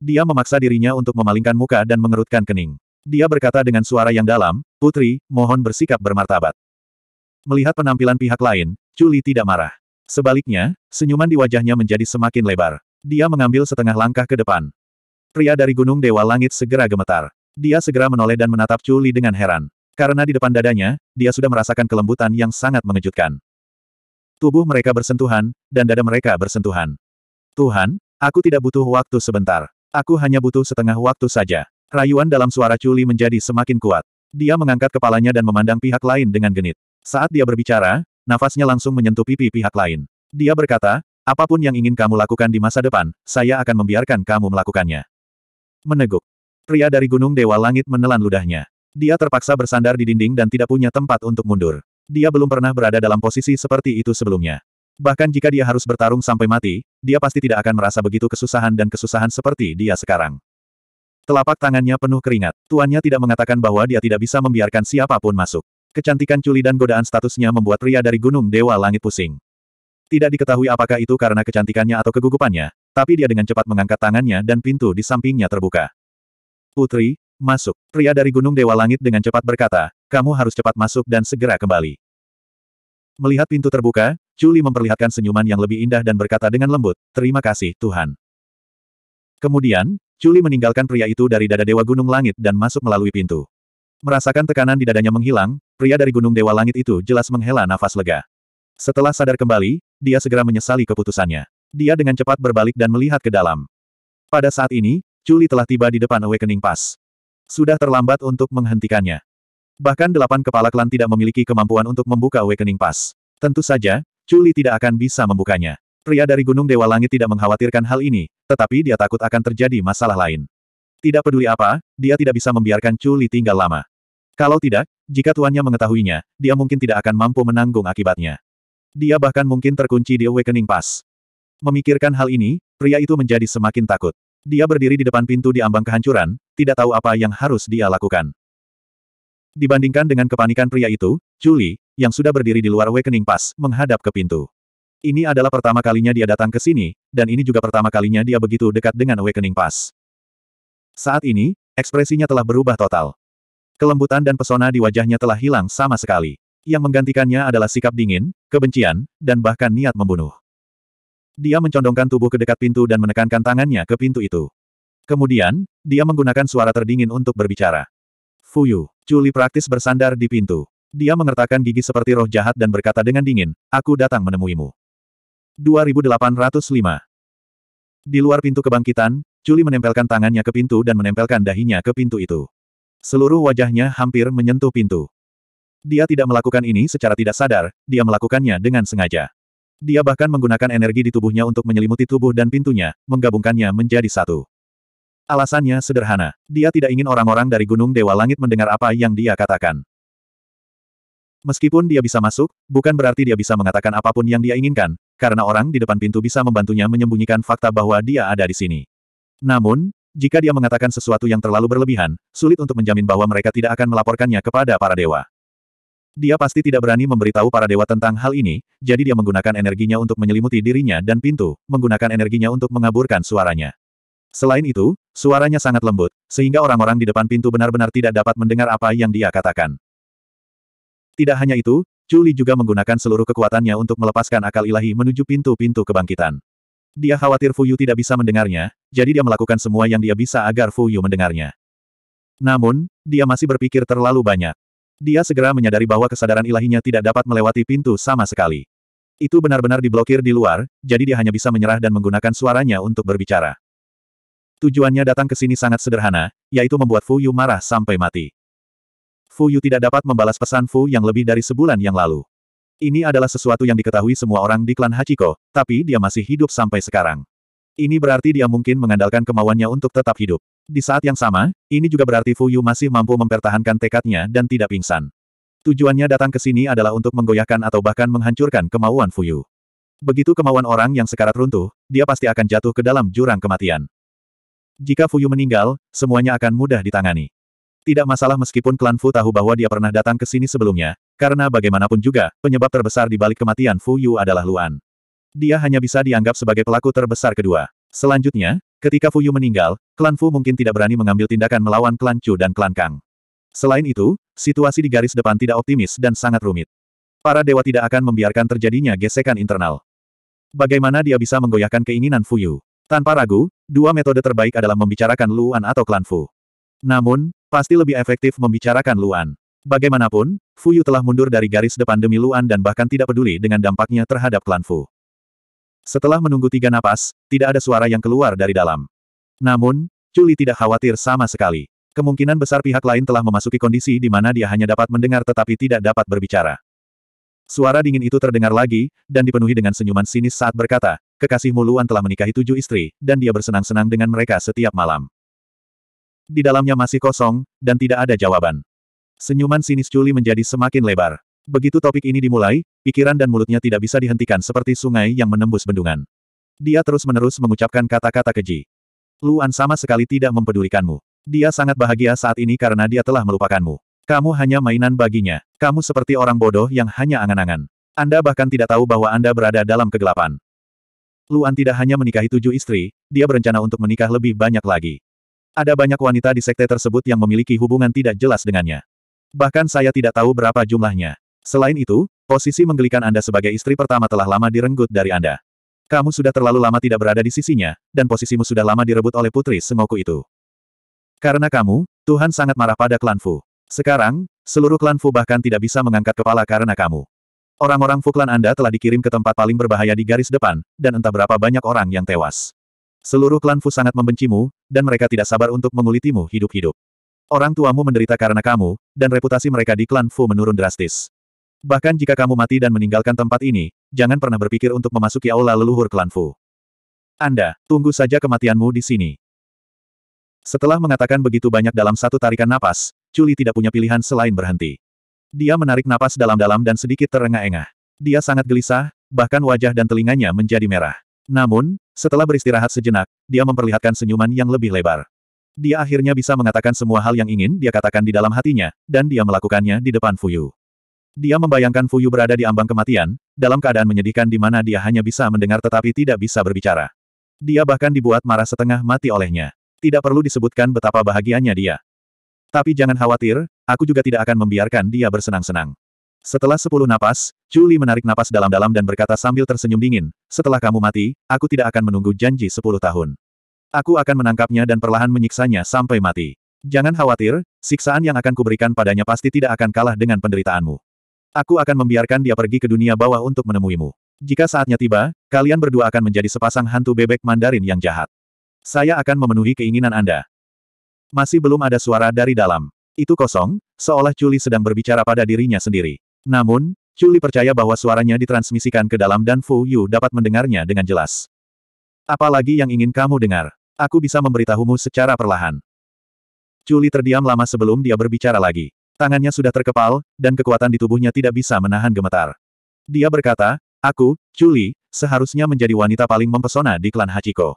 Dia memaksa dirinya untuk memalingkan muka dan mengerutkan kening. Dia berkata dengan suara yang dalam, Putri, mohon bersikap bermartabat. Melihat penampilan pihak lain, Chuli tidak marah. Sebaliknya, senyuman di wajahnya menjadi semakin lebar. Dia mengambil setengah langkah ke depan. Pria dari Gunung Dewa Langit segera gemetar. Dia segera menoleh dan menatap Chuli dengan heran. Karena di depan dadanya, dia sudah merasakan kelembutan yang sangat mengejutkan. Tubuh mereka bersentuhan, dan dada mereka bersentuhan. Tuhan, aku tidak butuh waktu sebentar. Aku hanya butuh setengah waktu saja. Rayuan dalam suara Culi menjadi semakin kuat. Dia mengangkat kepalanya dan memandang pihak lain dengan genit. Saat dia berbicara, nafasnya langsung menyentuh pipi pihak lain. Dia berkata, apapun yang ingin kamu lakukan di masa depan, saya akan membiarkan kamu melakukannya. Meneguk. Pria dari Gunung Dewa Langit menelan ludahnya. Dia terpaksa bersandar di dinding dan tidak punya tempat untuk mundur. Dia belum pernah berada dalam posisi seperti itu sebelumnya. Bahkan jika dia harus bertarung sampai mati, dia pasti tidak akan merasa begitu kesusahan dan kesusahan seperti dia sekarang. Telapak tangannya penuh keringat. Tuannya tidak mengatakan bahwa dia tidak bisa membiarkan siapapun masuk. Kecantikan culi dan godaan statusnya membuat pria dari Gunung Dewa Langit pusing. Tidak diketahui apakah itu karena kecantikannya atau kegugupannya, tapi dia dengan cepat mengangkat tangannya dan pintu di sampingnya terbuka. Putri, masuk. Pria dari Gunung Dewa Langit dengan cepat berkata, kamu harus cepat masuk dan segera kembali. Melihat pintu terbuka, Juli memperlihatkan senyuman yang lebih indah dan berkata dengan lembut, Terima kasih, Tuhan. Kemudian, Juli meninggalkan pria itu dari dada Dewa Gunung Langit dan masuk melalui pintu. Merasakan tekanan di dadanya menghilang, pria dari Gunung Dewa Langit itu jelas menghela nafas lega. Setelah sadar kembali, dia segera menyesali keputusannya. Dia dengan cepat berbalik dan melihat ke dalam. Pada saat ini, Juli telah tiba di depan Awakening Pass. Sudah terlambat untuk menghentikannya. Bahkan delapan kepala klan tidak memiliki kemampuan untuk membuka Awakening Pass. Tentu saja, Chuli tidak akan bisa membukanya. Pria dari Gunung Dewa Langit tidak mengkhawatirkan hal ini, tetapi dia takut akan terjadi masalah lain. Tidak peduli apa, dia tidak bisa membiarkan Chuli tinggal lama. Kalau tidak, jika tuannya mengetahuinya, dia mungkin tidak akan mampu menanggung akibatnya. Dia bahkan mungkin terkunci di Awakening Pass. Memikirkan hal ini, pria itu menjadi semakin takut. Dia berdiri di depan pintu di ambang kehancuran, tidak tahu apa yang harus dia lakukan. Dibandingkan dengan kepanikan pria itu, Julie, yang sudah berdiri di luar awakening Pass, menghadap ke pintu. Ini adalah pertama kalinya dia datang ke sini, dan ini juga pertama kalinya dia begitu dekat dengan Awakening Pass. Saat ini, ekspresinya telah berubah total. Kelembutan dan pesona di wajahnya telah hilang sama sekali. Yang menggantikannya adalah sikap dingin, kebencian, dan bahkan niat membunuh. Dia mencondongkan tubuh ke dekat pintu dan menekankan tangannya ke pintu itu. Kemudian, dia menggunakan suara terdingin untuk berbicara. Fuyu. Culi praktis bersandar di pintu. Dia mengertakkan gigi seperti roh jahat dan berkata dengan dingin, aku datang menemuimu. 2805 Di luar pintu kebangkitan, Culi menempelkan tangannya ke pintu dan menempelkan dahinya ke pintu itu. Seluruh wajahnya hampir menyentuh pintu. Dia tidak melakukan ini secara tidak sadar, dia melakukannya dengan sengaja. Dia bahkan menggunakan energi di tubuhnya untuk menyelimuti tubuh dan pintunya, menggabungkannya menjadi satu. Alasannya sederhana, dia tidak ingin orang-orang dari Gunung Dewa Langit mendengar apa yang dia katakan. Meskipun dia bisa masuk, bukan berarti dia bisa mengatakan apapun yang dia inginkan, karena orang di depan pintu bisa membantunya menyembunyikan fakta bahwa dia ada di sini. Namun, jika dia mengatakan sesuatu yang terlalu berlebihan, sulit untuk menjamin bahwa mereka tidak akan melaporkannya kepada para dewa. Dia pasti tidak berani memberitahu para dewa tentang hal ini, jadi dia menggunakan energinya untuk menyelimuti dirinya dan pintu, menggunakan energinya untuk mengaburkan suaranya. Selain itu, suaranya sangat lembut, sehingga orang-orang di depan pintu benar-benar tidak dapat mendengar apa yang dia katakan. Tidak hanya itu, Chuli juga menggunakan seluruh kekuatannya untuk melepaskan akal ilahi menuju pintu-pintu kebangkitan. Dia khawatir Fuyu tidak bisa mendengarnya, jadi dia melakukan semua yang dia bisa agar Fuyu mendengarnya. Namun, dia masih berpikir terlalu banyak. Dia segera menyadari bahwa kesadaran ilahinya tidak dapat melewati pintu sama sekali. Itu benar-benar diblokir di luar, jadi dia hanya bisa menyerah dan menggunakan suaranya untuk berbicara. Tujuannya datang ke sini sangat sederhana, yaitu membuat Fu Yu marah sampai mati. Fu Yu tidak dapat membalas pesan Fu yang lebih dari sebulan yang lalu. Ini adalah sesuatu yang diketahui semua orang di klan Hachiko, tapi dia masih hidup sampai sekarang. Ini berarti dia mungkin mengandalkan kemauannya untuk tetap hidup. Di saat yang sama, ini juga berarti Fu Yu masih mampu mempertahankan tekadnya dan tidak pingsan. Tujuannya datang ke sini adalah untuk menggoyahkan atau bahkan menghancurkan kemauan Fu Yu. Begitu kemauan orang yang sekarat runtuh, dia pasti akan jatuh ke dalam jurang kematian. Jika Fuyu meninggal, semuanya akan mudah ditangani. Tidak masalah meskipun klan Fu tahu bahwa dia pernah datang ke sini sebelumnya, karena bagaimanapun juga, penyebab terbesar di balik kematian Fu Yu adalah Luan. Dia hanya bisa dianggap sebagai pelaku terbesar kedua. Selanjutnya, ketika Fu Yu meninggal, klan Fu mungkin tidak berani mengambil tindakan melawan klan Chu dan klan Kang. Selain itu, situasi di garis depan tidak optimis dan sangat rumit. Para dewa tidak akan membiarkan terjadinya gesekan internal. Bagaimana dia bisa menggoyahkan keinginan Fuyu? Tanpa ragu, dua metode terbaik adalah membicarakan Luan atau klan Fu. Namun, pasti lebih efektif membicarakan Luan. Bagaimanapun, Fu Yu telah mundur dari garis depan demi Luan dan bahkan tidak peduli dengan dampaknya terhadap klan Fu. Setelah menunggu tiga napas, tidak ada suara yang keluar dari dalam. Namun, Juli tidak khawatir sama sekali. Kemungkinan besar pihak lain telah memasuki kondisi di mana dia hanya dapat mendengar tetapi tidak dapat berbicara. Suara dingin itu terdengar lagi, dan dipenuhi dengan senyuman sinis saat berkata, kekasihmu Luan telah menikahi tujuh istri, dan dia bersenang-senang dengan mereka setiap malam. Di dalamnya masih kosong, dan tidak ada jawaban. Senyuman sinis Juli menjadi semakin lebar. Begitu topik ini dimulai, pikiran dan mulutnya tidak bisa dihentikan seperti sungai yang menembus bendungan. Dia terus-menerus mengucapkan kata-kata keji. Luan sama sekali tidak mempedulikanmu. Dia sangat bahagia saat ini karena dia telah melupakanmu. Kamu hanya mainan baginya. Kamu seperti orang bodoh yang hanya angan-angan. Anda bahkan tidak tahu bahwa Anda berada dalam kegelapan. Luan tidak hanya menikahi tujuh istri, dia berencana untuk menikah lebih banyak lagi. Ada banyak wanita di sekte tersebut yang memiliki hubungan tidak jelas dengannya. Bahkan saya tidak tahu berapa jumlahnya. Selain itu, posisi menggelikan Anda sebagai istri pertama telah lama direnggut dari Anda. Kamu sudah terlalu lama tidak berada di sisinya, dan posisimu sudah lama direbut oleh putri Sengoku itu. Karena kamu, Tuhan sangat marah pada klan Fu. Sekarang, seluruh klan Fu bahkan tidak bisa mengangkat kepala karena kamu. Orang-orang Fuklan Anda telah dikirim ke tempat paling berbahaya di garis depan, dan entah berapa banyak orang yang tewas. Seluruh klan Fu sangat membencimu, dan mereka tidak sabar untuk mengulitimu hidup-hidup. Orang tuamu menderita karena kamu, dan reputasi mereka di klan Fu menurun drastis. Bahkan jika kamu mati dan meninggalkan tempat ini, jangan pernah berpikir untuk memasuki aula leluhur klan Fu. Anda, tunggu saja kematianmu di sini. Setelah mengatakan begitu banyak dalam satu tarikan napas, Culi tidak punya pilihan selain berhenti. Dia menarik napas dalam-dalam dan sedikit terengah-engah. Dia sangat gelisah, bahkan wajah dan telinganya menjadi merah. Namun, setelah beristirahat sejenak, dia memperlihatkan senyuman yang lebih lebar. Dia akhirnya bisa mengatakan semua hal yang ingin dia katakan di dalam hatinya, dan dia melakukannya di depan Fuyu. Dia membayangkan Fuyu berada di ambang kematian, dalam keadaan menyedihkan di mana dia hanya bisa mendengar tetapi tidak bisa berbicara. Dia bahkan dibuat marah setengah mati olehnya. Tidak perlu disebutkan betapa bahagianya dia. Tapi jangan khawatir, Aku juga tidak akan membiarkan dia bersenang-senang. Setelah sepuluh napas, Juli menarik napas dalam-dalam dan berkata sambil tersenyum dingin, setelah kamu mati, aku tidak akan menunggu janji sepuluh tahun. Aku akan menangkapnya dan perlahan menyiksanya sampai mati. Jangan khawatir, siksaan yang akan kuberikan padanya pasti tidak akan kalah dengan penderitaanmu. Aku akan membiarkan dia pergi ke dunia bawah untuk menemuimu. Jika saatnya tiba, kalian berdua akan menjadi sepasang hantu bebek Mandarin yang jahat. Saya akan memenuhi keinginan Anda. Masih belum ada suara dari dalam. Itu kosong, seolah Culi sedang berbicara pada dirinya sendiri. Namun, Culi percaya bahwa suaranya ditransmisikan ke dalam dan Fu Yu dapat mendengarnya dengan jelas. Apalagi yang ingin kamu dengar? Aku bisa memberitahumu secara perlahan. Culi terdiam lama sebelum dia berbicara lagi. Tangannya sudah terkepal, dan kekuatan di tubuhnya tidak bisa menahan gemetar. Dia berkata, Aku, Chuli, seharusnya menjadi wanita paling mempesona di klan Hachiko.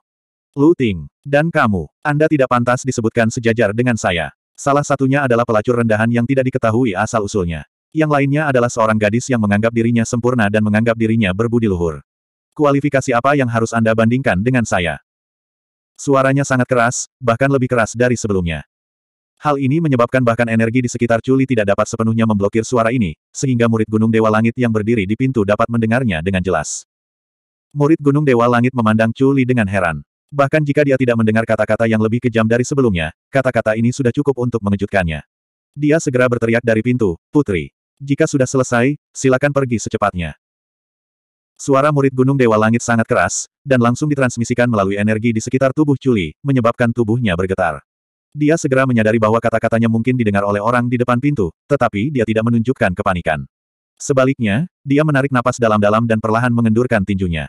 Lu Ting, dan kamu, Anda tidak pantas disebutkan sejajar dengan saya. Salah satunya adalah pelacur rendahan yang tidak diketahui asal-usulnya. Yang lainnya adalah seorang gadis yang menganggap dirinya sempurna dan menganggap dirinya berbudi luhur. Kualifikasi apa yang harus Anda bandingkan dengan saya? Suaranya sangat keras, bahkan lebih keras dari sebelumnya. Hal ini menyebabkan bahkan energi di sekitar Culi tidak dapat sepenuhnya memblokir suara ini, sehingga murid Gunung Dewa Langit yang berdiri di pintu dapat mendengarnya dengan jelas. Murid Gunung Dewa Langit memandang Culi dengan heran. Bahkan jika dia tidak mendengar kata-kata yang lebih kejam dari sebelumnya, kata-kata ini sudah cukup untuk mengejutkannya. Dia segera berteriak dari pintu, Putri. Jika sudah selesai, silakan pergi secepatnya. Suara murid Gunung Dewa Langit sangat keras, dan langsung ditransmisikan melalui energi di sekitar tubuh Chuli, menyebabkan tubuhnya bergetar. Dia segera menyadari bahwa kata-katanya mungkin didengar oleh orang di depan pintu, tetapi dia tidak menunjukkan kepanikan. Sebaliknya, dia menarik napas dalam-dalam dan perlahan mengendurkan tinjunya.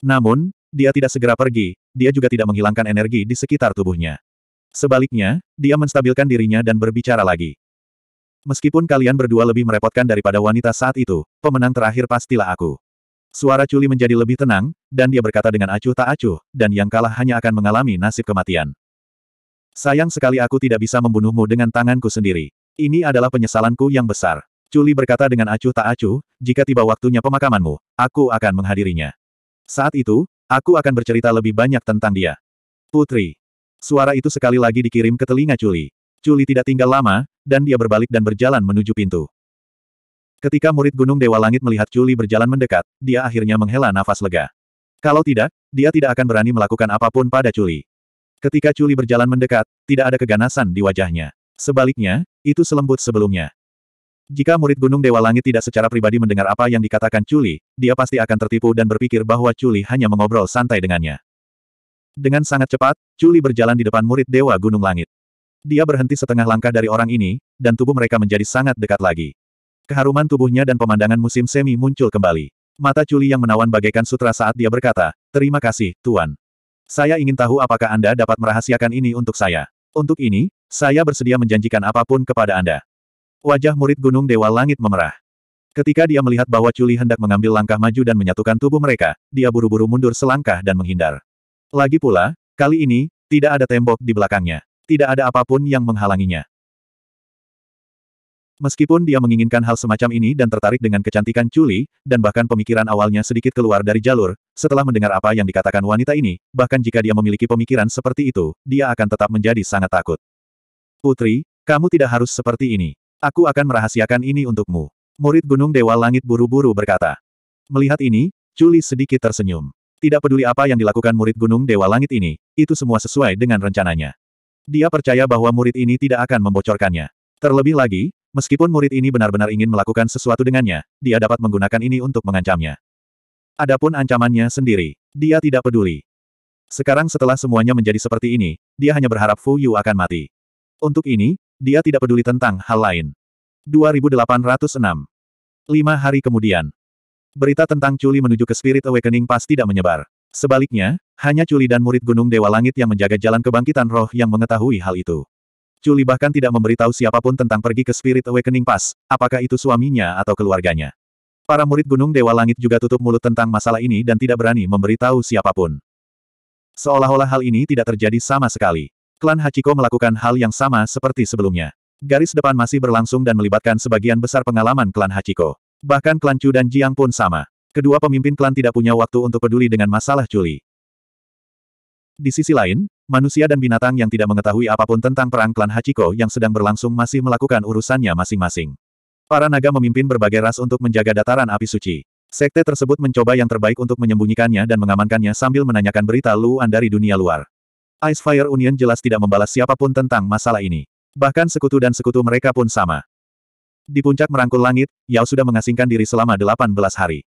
Namun, dia tidak segera pergi, dia juga tidak menghilangkan energi di sekitar tubuhnya. Sebaliknya, dia menstabilkan dirinya dan berbicara lagi. Meskipun kalian berdua lebih merepotkan daripada wanita saat itu, pemenang terakhir pastilah aku. Suara Culi menjadi lebih tenang, dan dia berkata dengan acuh tak acuh, dan yang kalah hanya akan mengalami nasib kematian. Sayang sekali aku tidak bisa membunuhmu dengan tanganku sendiri. Ini adalah penyesalanku yang besar. Culi berkata dengan acuh tak acuh, jika tiba waktunya pemakamanmu, aku akan menghadirinya. Saat itu, Aku akan bercerita lebih banyak tentang dia. Putri. Suara itu sekali lagi dikirim ke telinga Culi. Culi tidak tinggal lama, dan dia berbalik dan berjalan menuju pintu. Ketika murid Gunung Dewa Langit melihat Culi berjalan mendekat, dia akhirnya menghela nafas lega. Kalau tidak, dia tidak akan berani melakukan apapun pada Culi. Ketika Culi berjalan mendekat, tidak ada keganasan di wajahnya. Sebaliknya, itu selembut sebelumnya. Jika murid Gunung Dewa Langit tidak secara pribadi mendengar apa yang dikatakan Chuli, dia pasti akan tertipu dan berpikir bahwa Chuli hanya mengobrol santai dengannya. Dengan sangat cepat, Chuli berjalan di depan murid Dewa Gunung Langit. Dia berhenti setengah langkah dari orang ini, dan tubuh mereka menjadi sangat dekat lagi. Keharuman tubuhnya dan pemandangan musim semi muncul kembali. Mata Chuli yang menawan bagaikan sutra saat dia berkata, Terima kasih, Tuan. Saya ingin tahu apakah Anda dapat merahasiakan ini untuk saya. Untuk ini, saya bersedia menjanjikan apapun kepada Anda. Wajah murid Gunung Dewa Langit memerah. Ketika dia melihat bahwa Culi hendak mengambil langkah maju dan menyatukan tubuh mereka, dia buru-buru mundur selangkah dan menghindar. Lagi pula, kali ini, tidak ada tembok di belakangnya. Tidak ada apapun yang menghalanginya. Meskipun dia menginginkan hal semacam ini dan tertarik dengan kecantikan Chuli, dan bahkan pemikiran awalnya sedikit keluar dari jalur, setelah mendengar apa yang dikatakan wanita ini, bahkan jika dia memiliki pemikiran seperti itu, dia akan tetap menjadi sangat takut. Putri, kamu tidak harus seperti ini. Aku akan merahasiakan ini untukmu. Murid Gunung Dewa Langit buru-buru berkata. Melihat ini, Julie sedikit tersenyum. Tidak peduli apa yang dilakukan murid Gunung Dewa Langit ini, itu semua sesuai dengan rencananya. Dia percaya bahwa murid ini tidak akan membocorkannya. Terlebih lagi, meskipun murid ini benar-benar ingin melakukan sesuatu dengannya, dia dapat menggunakan ini untuk mengancamnya. Adapun ancamannya sendiri, dia tidak peduli. Sekarang setelah semuanya menjadi seperti ini, dia hanya berharap Fu Yu akan mati. Untuk ini, dia tidak peduli tentang hal lain. 2806 Lima hari kemudian. Berita tentang Culi menuju ke Spirit Awakening pas tidak menyebar. Sebaliknya, hanya Culi dan murid Gunung Dewa Langit yang menjaga jalan kebangkitan roh yang mengetahui hal itu. Culi bahkan tidak memberitahu siapapun tentang pergi ke Spirit Awakening pas, apakah itu suaminya atau keluarganya. Para murid Gunung Dewa Langit juga tutup mulut tentang masalah ini dan tidak berani memberitahu siapapun. Seolah-olah hal ini tidak terjadi sama sekali. Klan Hachiko melakukan hal yang sama seperti sebelumnya. Garis depan masih berlangsung dan melibatkan sebagian besar pengalaman klan Hachiko. Bahkan klan Chu dan Jiang pun sama. Kedua pemimpin klan tidak punya waktu untuk peduli dengan masalah Juli. Di sisi lain, manusia dan binatang yang tidak mengetahui apapun tentang perang klan Hachiko yang sedang berlangsung masih melakukan urusannya masing-masing. Para naga memimpin berbagai ras untuk menjaga dataran api suci. Sekte tersebut mencoba yang terbaik untuk menyembunyikannya dan mengamankannya sambil menanyakan berita luan dari dunia luar. Ice Fire Union jelas tidak membalas siapapun tentang masalah ini. Bahkan sekutu dan sekutu mereka pun sama. Di puncak merangkul langit, Yao sudah mengasingkan diri selama 18 hari.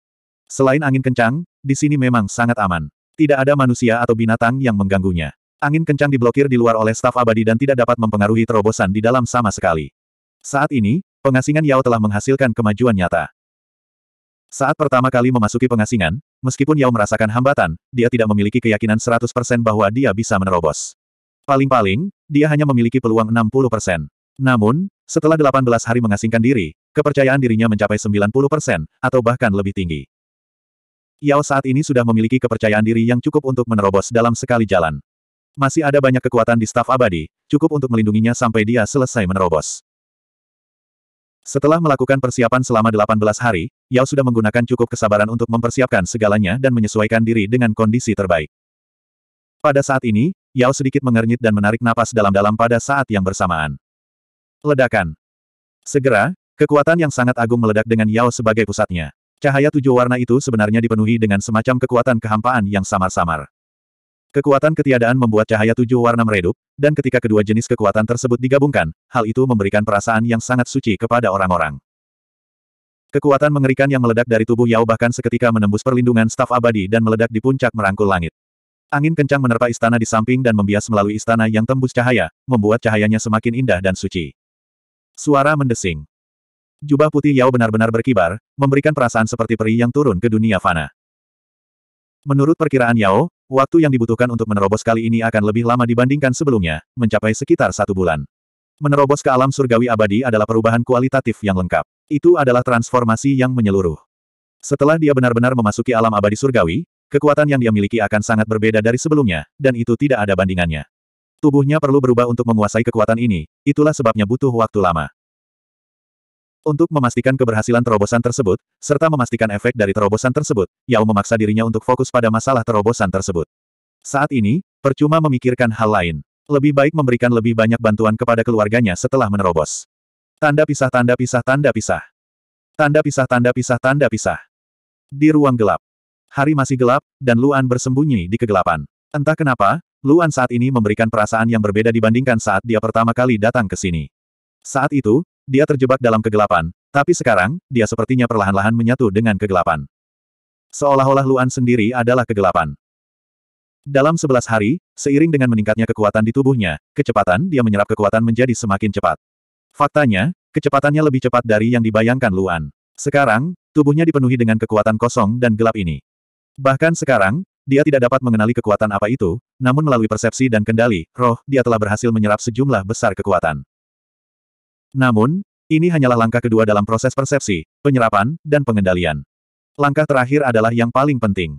Selain angin kencang, di sini memang sangat aman. Tidak ada manusia atau binatang yang mengganggunya. Angin kencang diblokir di luar oleh staf abadi dan tidak dapat mempengaruhi terobosan di dalam sama sekali. Saat ini, pengasingan Yao telah menghasilkan kemajuan nyata. Saat pertama kali memasuki pengasingan, meskipun Yao merasakan hambatan, dia tidak memiliki keyakinan 100% bahwa dia bisa menerobos. Paling-paling, dia hanya memiliki peluang 60%. Namun, setelah 18 hari mengasingkan diri, kepercayaan dirinya mencapai 90%, atau bahkan lebih tinggi. Yao saat ini sudah memiliki kepercayaan diri yang cukup untuk menerobos dalam sekali jalan. Masih ada banyak kekuatan di staf abadi, cukup untuk melindunginya sampai dia selesai menerobos. Setelah melakukan persiapan selama 18 hari, Yao sudah menggunakan cukup kesabaran untuk mempersiapkan segalanya dan menyesuaikan diri dengan kondisi terbaik. Pada saat ini, Yao sedikit mengernyit dan menarik napas dalam-dalam pada saat yang bersamaan. Ledakan. Segera, kekuatan yang sangat agung meledak dengan Yao sebagai pusatnya. Cahaya tujuh warna itu sebenarnya dipenuhi dengan semacam kekuatan kehampaan yang samar-samar. Kekuatan ketiadaan membuat cahaya tujuh warna meredup, dan ketika kedua jenis kekuatan tersebut digabungkan, hal itu memberikan perasaan yang sangat suci kepada orang-orang. Kekuatan mengerikan yang meledak dari tubuh Yao bahkan seketika menembus perlindungan staf abadi dan meledak di puncak merangkul langit. Angin kencang menerpa istana di samping dan membias melalui istana yang tembus cahaya, membuat cahayanya semakin indah dan suci. Suara mendesing. Jubah putih Yao benar-benar berkibar, memberikan perasaan seperti peri yang turun ke dunia fana. Menurut perkiraan Yao, Waktu yang dibutuhkan untuk menerobos kali ini akan lebih lama dibandingkan sebelumnya, mencapai sekitar satu bulan. Menerobos ke alam surgawi abadi adalah perubahan kualitatif yang lengkap. Itu adalah transformasi yang menyeluruh. Setelah dia benar-benar memasuki alam abadi surgawi, kekuatan yang dia miliki akan sangat berbeda dari sebelumnya, dan itu tidak ada bandingannya. Tubuhnya perlu berubah untuk menguasai kekuatan ini, itulah sebabnya butuh waktu lama. Untuk memastikan keberhasilan terobosan tersebut, serta memastikan efek dari terobosan tersebut, Yao memaksa dirinya untuk fokus pada masalah terobosan tersebut. Saat ini, percuma memikirkan hal lain. Lebih baik memberikan lebih banyak bantuan kepada keluarganya setelah menerobos. Tanda pisah tanda pisah tanda pisah. Tanda pisah tanda pisah tanda pisah. Di ruang gelap. Hari masih gelap, dan Luan bersembunyi di kegelapan. Entah kenapa, Luan saat ini memberikan perasaan yang berbeda dibandingkan saat dia pertama kali datang ke sini. Saat itu, dia terjebak dalam kegelapan, tapi sekarang, dia sepertinya perlahan-lahan menyatu dengan kegelapan. Seolah-olah Luan sendiri adalah kegelapan. Dalam sebelas hari, seiring dengan meningkatnya kekuatan di tubuhnya, kecepatan dia menyerap kekuatan menjadi semakin cepat. Faktanya, kecepatannya lebih cepat dari yang dibayangkan Luan. Sekarang, tubuhnya dipenuhi dengan kekuatan kosong dan gelap ini. Bahkan sekarang, dia tidak dapat mengenali kekuatan apa itu, namun melalui persepsi dan kendali, roh, dia telah berhasil menyerap sejumlah besar kekuatan. Namun, ini hanyalah langkah kedua dalam proses persepsi, penyerapan, dan pengendalian. Langkah terakhir adalah yang paling penting.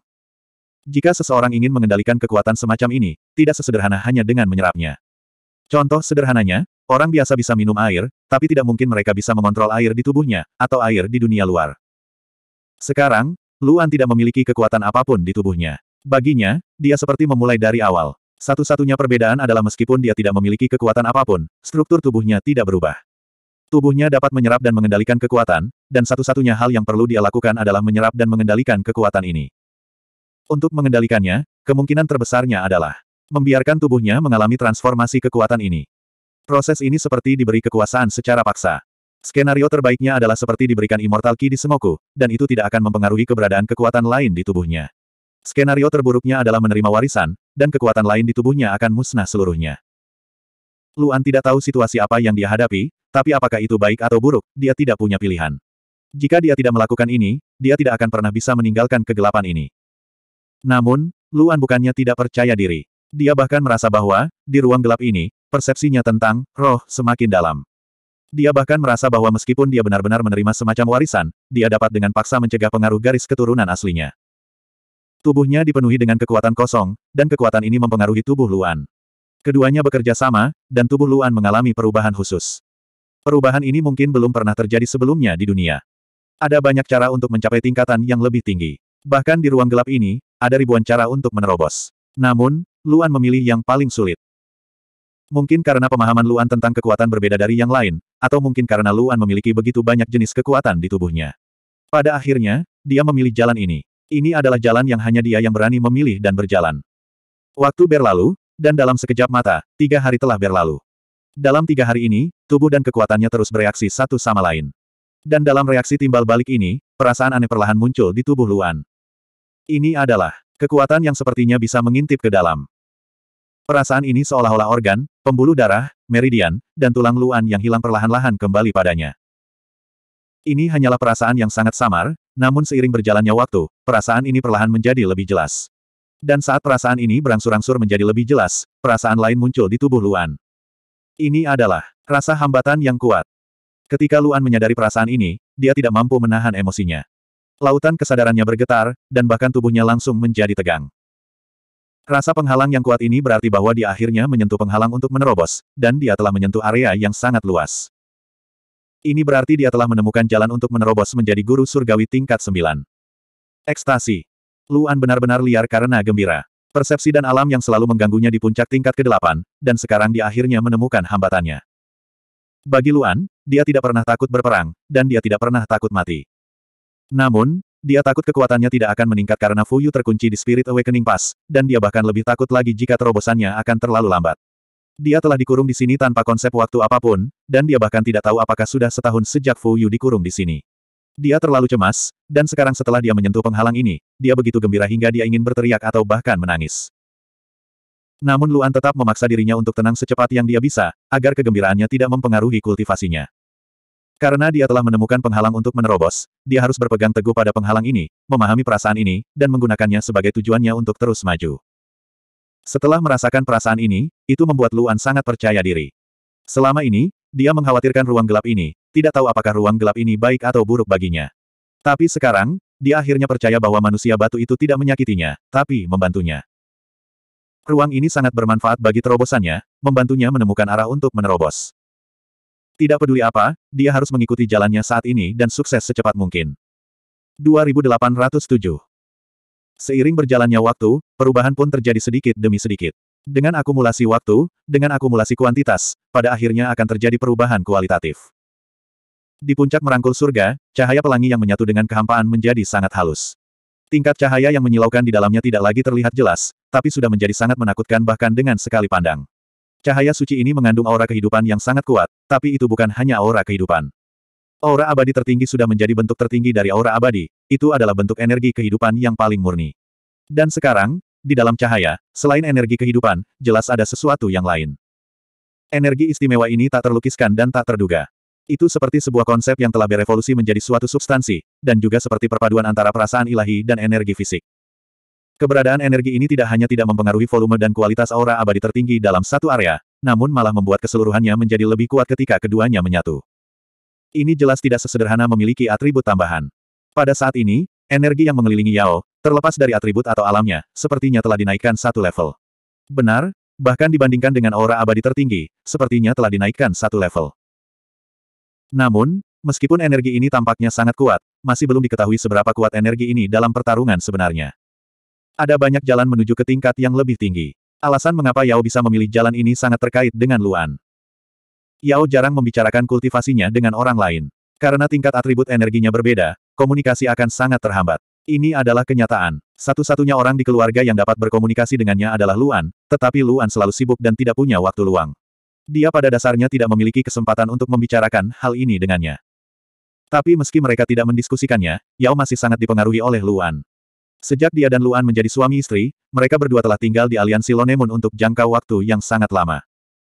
Jika seseorang ingin mengendalikan kekuatan semacam ini, tidak sesederhana hanya dengan menyerapnya. Contoh sederhananya, orang biasa bisa minum air, tapi tidak mungkin mereka bisa mengontrol air di tubuhnya, atau air di dunia luar. Sekarang, Luan tidak memiliki kekuatan apapun di tubuhnya. Baginya, dia seperti memulai dari awal. Satu-satunya perbedaan adalah meskipun dia tidak memiliki kekuatan apapun, struktur tubuhnya tidak berubah. Tubuhnya dapat menyerap dan mengendalikan kekuatan, dan satu-satunya hal yang perlu dia lakukan adalah menyerap dan mengendalikan kekuatan ini. Untuk mengendalikannya, kemungkinan terbesarnya adalah membiarkan tubuhnya mengalami transformasi kekuatan ini. Proses ini seperti diberi kekuasaan secara paksa. Skenario terbaiknya adalah seperti diberikan Immortal Ki di Semoku, dan itu tidak akan mempengaruhi keberadaan kekuatan lain di tubuhnya. Skenario terburuknya adalah menerima warisan, dan kekuatan lain di tubuhnya akan musnah seluruhnya. Luan tidak tahu situasi apa yang dia hadapi, tapi apakah itu baik atau buruk, dia tidak punya pilihan. Jika dia tidak melakukan ini, dia tidak akan pernah bisa meninggalkan kegelapan ini. Namun, Luan bukannya tidak percaya diri. Dia bahkan merasa bahwa, di ruang gelap ini, persepsinya tentang roh semakin dalam. Dia bahkan merasa bahwa meskipun dia benar-benar menerima semacam warisan, dia dapat dengan paksa mencegah pengaruh garis keturunan aslinya. Tubuhnya dipenuhi dengan kekuatan kosong, dan kekuatan ini mempengaruhi tubuh Luan. Keduanya bekerja sama, dan tubuh Luan mengalami perubahan khusus. Perubahan ini mungkin belum pernah terjadi sebelumnya di dunia. Ada banyak cara untuk mencapai tingkatan yang lebih tinggi. Bahkan di ruang gelap ini, ada ribuan cara untuk menerobos. Namun, Luan memilih yang paling sulit. Mungkin karena pemahaman Luan tentang kekuatan berbeda dari yang lain, atau mungkin karena Luan memiliki begitu banyak jenis kekuatan di tubuhnya. Pada akhirnya, dia memilih jalan ini. Ini adalah jalan yang hanya dia yang berani memilih dan berjalan. Waktu berlalu, dan dalam sekejap mata, tiga hari telah berlalu. Dalam tiga hari ini, tubuh dan kekuatannya terus bereaksi satu sama lain. Dan dalam reaksi timbal balik ini, perasaan aneh perlahan muncul di tubuh Luan. Ini adalah kekuatan yang sepertinya bisa mengintip ke dalam. Perasaan ini seolah-olah organ, pembuluh darah, meridian, dan tulang Luan yang hilang perlahan-lahan kembali padanya. Ini hanyalah perasaan yang sangat samar, namun seiring berjalannya waktu, perasaan ini perlahan menjadi lebih jelas. Dan saat perasaan ini berangsur-angsur menjadi lebih jelas, perasaan lain muncul di tubuh Luan. Ini adalah rasa hambatan yang kuat. Ketika Luan menyadari perasaan ini, dia tidak mampu menahan emosinya. Lautan kesadarannya bergetar, dan bahkan tubuhnya langsung menjadi tegang. Rasa penghalang yang kuat ini berarti bahwa dia akhirnya menyentuh penghalang untuk menerobos, dan dia telah menyentuh area yang sangat luas. Ini berarti dia telah menemukan jalan untuk menerobos menjadi guru surgawi tingkat 9. Ekstasi Luan benar-benar liar karena gembira. Persepsi dan alam yang selalu mengganggunya di puncak tingkat ke-8, dan sekarang dia akhirnya menemukan hambatannya. Bagi Luan, dia tidak pernah takut berperang, dan dia tidak pernah takut mati. Namun, dia takut kekuatannya tidak akan meningkat karena Fuyu terkunci di Spirit Awakening Pass, dan dia bahkan lebih takut lagi jika terobosannya akan terlalu lambat. Dia telah dikurung di sini tanpa konsep waktu apapun, dan dia bahkan tidak tahu apakah sudah setahun sejak Fuyu dikurung di sini. Dia terlalu cemas, dan sekarang setelah dia menyentuh penghalang ini, dia begitu gembira hingga dia ingin berteriak atau bahkan menangis. Namun Luan tetap memaksa dirinya untuk tenang secepat yang dia bisa, agar kegembiraannya tidak mempengaruhi kultivasinya. Karena dia telah menemukan penghalang untuk menerobos, dia harus berpegang teguh pada penghalang ini, memahami perasaan ini, dan menggunakannya sebagai tujuannya untuk terus maju. Setelah merasakan perasaan ini, itu membuat Luan sangat percaya diri. Selama ini, dia mengkhawatirkan ruang gelap ini, tidak tahu apakah ruang gelap ini baik atau buruk baginya. Tapi sekarang, dia akhirnya percaya bahwa manusia batu itu tidak menyakitinya, tapi membantunya. Ruang ini sangat bermanfaat bagi terobosannya, membantunya menemukan arah untuk menerobos. Tidak peduli apa, dia harus mengikuti jalannya saat ini dan sukses secepat mungkin. 2807 Seiring berjalannya waktu, perubahan pun terjadi sedikit demi sedikit. Dengan akumulasi waktu, dengan akumulasi kuantitas, pada akhirnya akan terjadi perubahan kualitatif. Di puncak merangkul surga, cahaya pelangi yang menyatu dengan kehampaan menjadi sangat halus. Tingkat cahaya yang menyilaukan di dalamnya tidak lagi terlihat jelas, tapi sudah menjadi sangat menakutkan bahkan dengan sekali pandang. Cahaya suci ini mengandung aura kehidupan yang sangat kuat, tapi itu bukan hanya aura kehidupan. Aura abadi tertinggi sudah menjadi bentuk tertinggi dari aura abadi, itu adalah bentuk energi kehidupan yang paling murni. Dan sekarang, di dalam cahaya, selain energi kehidupan, jelas ada sesuatu yang lain. Energi istimewa ini tak terlukiskan dan tak terduga. Itu seperti sebuah konsep yang telah berevolusi menjadi suatu substansi, dan juga seperti perpaduan antara perasaan ilahi dan energi fisik. Keberadaan energi ini tidak hanya tidak mempengaruhi volume dan kualitas aura abadi tertinggi dalam satu area, namun malah membuat keseluruhannya menjadi lebih kuat ketika keduanya menyatu. Ini jelas tidak sesederhana memiliki atribut tambahan. Pada saat ini, energi yang mengelilingi Yao, terlepas dari atribut atau alamnya, sepertinya telah dinaikkan satu level. Benar, bahkan dibandingkan dengan aura abadi tertinggi, sepertinya telah dinaikkan satu level. Namun, meskipun energi ini tampaknya sangat kuat, masih belum diketahui seberapa kuat energi ini dalam pertarungan sebenarnya. Ada banyak jalan menuju ke tingkat yang lebih tinggi. Alasan mengapa Yao bisa memilih jalan ini sangat terkait dengan Luan. Yao jarang membicarakan kultivasinya dengan orang lain. Karena tingkat atribut energinya berbeda, komunikasi akan sangat terhambat. Ini adalah kenyataan. Satu-satunya orang di keluarga yang dapat berkomunikasi dengannya adalah Luan, tetapi Luan selalu sibuk dan tidak punya waktu luang. Dia pada dasarnya tidak memiliki kesempatan untuk membicarakan hal ini dengannya. Tapi meski mereka tidak mendiskusikannya, Yao masih sangat dipengaruhi oleh Luan. Sejak dia dan Luan menjadi suami istri, mereka berdua telah tinggal di aliansi Lonemun untuk jangka waktu yang sangat lama.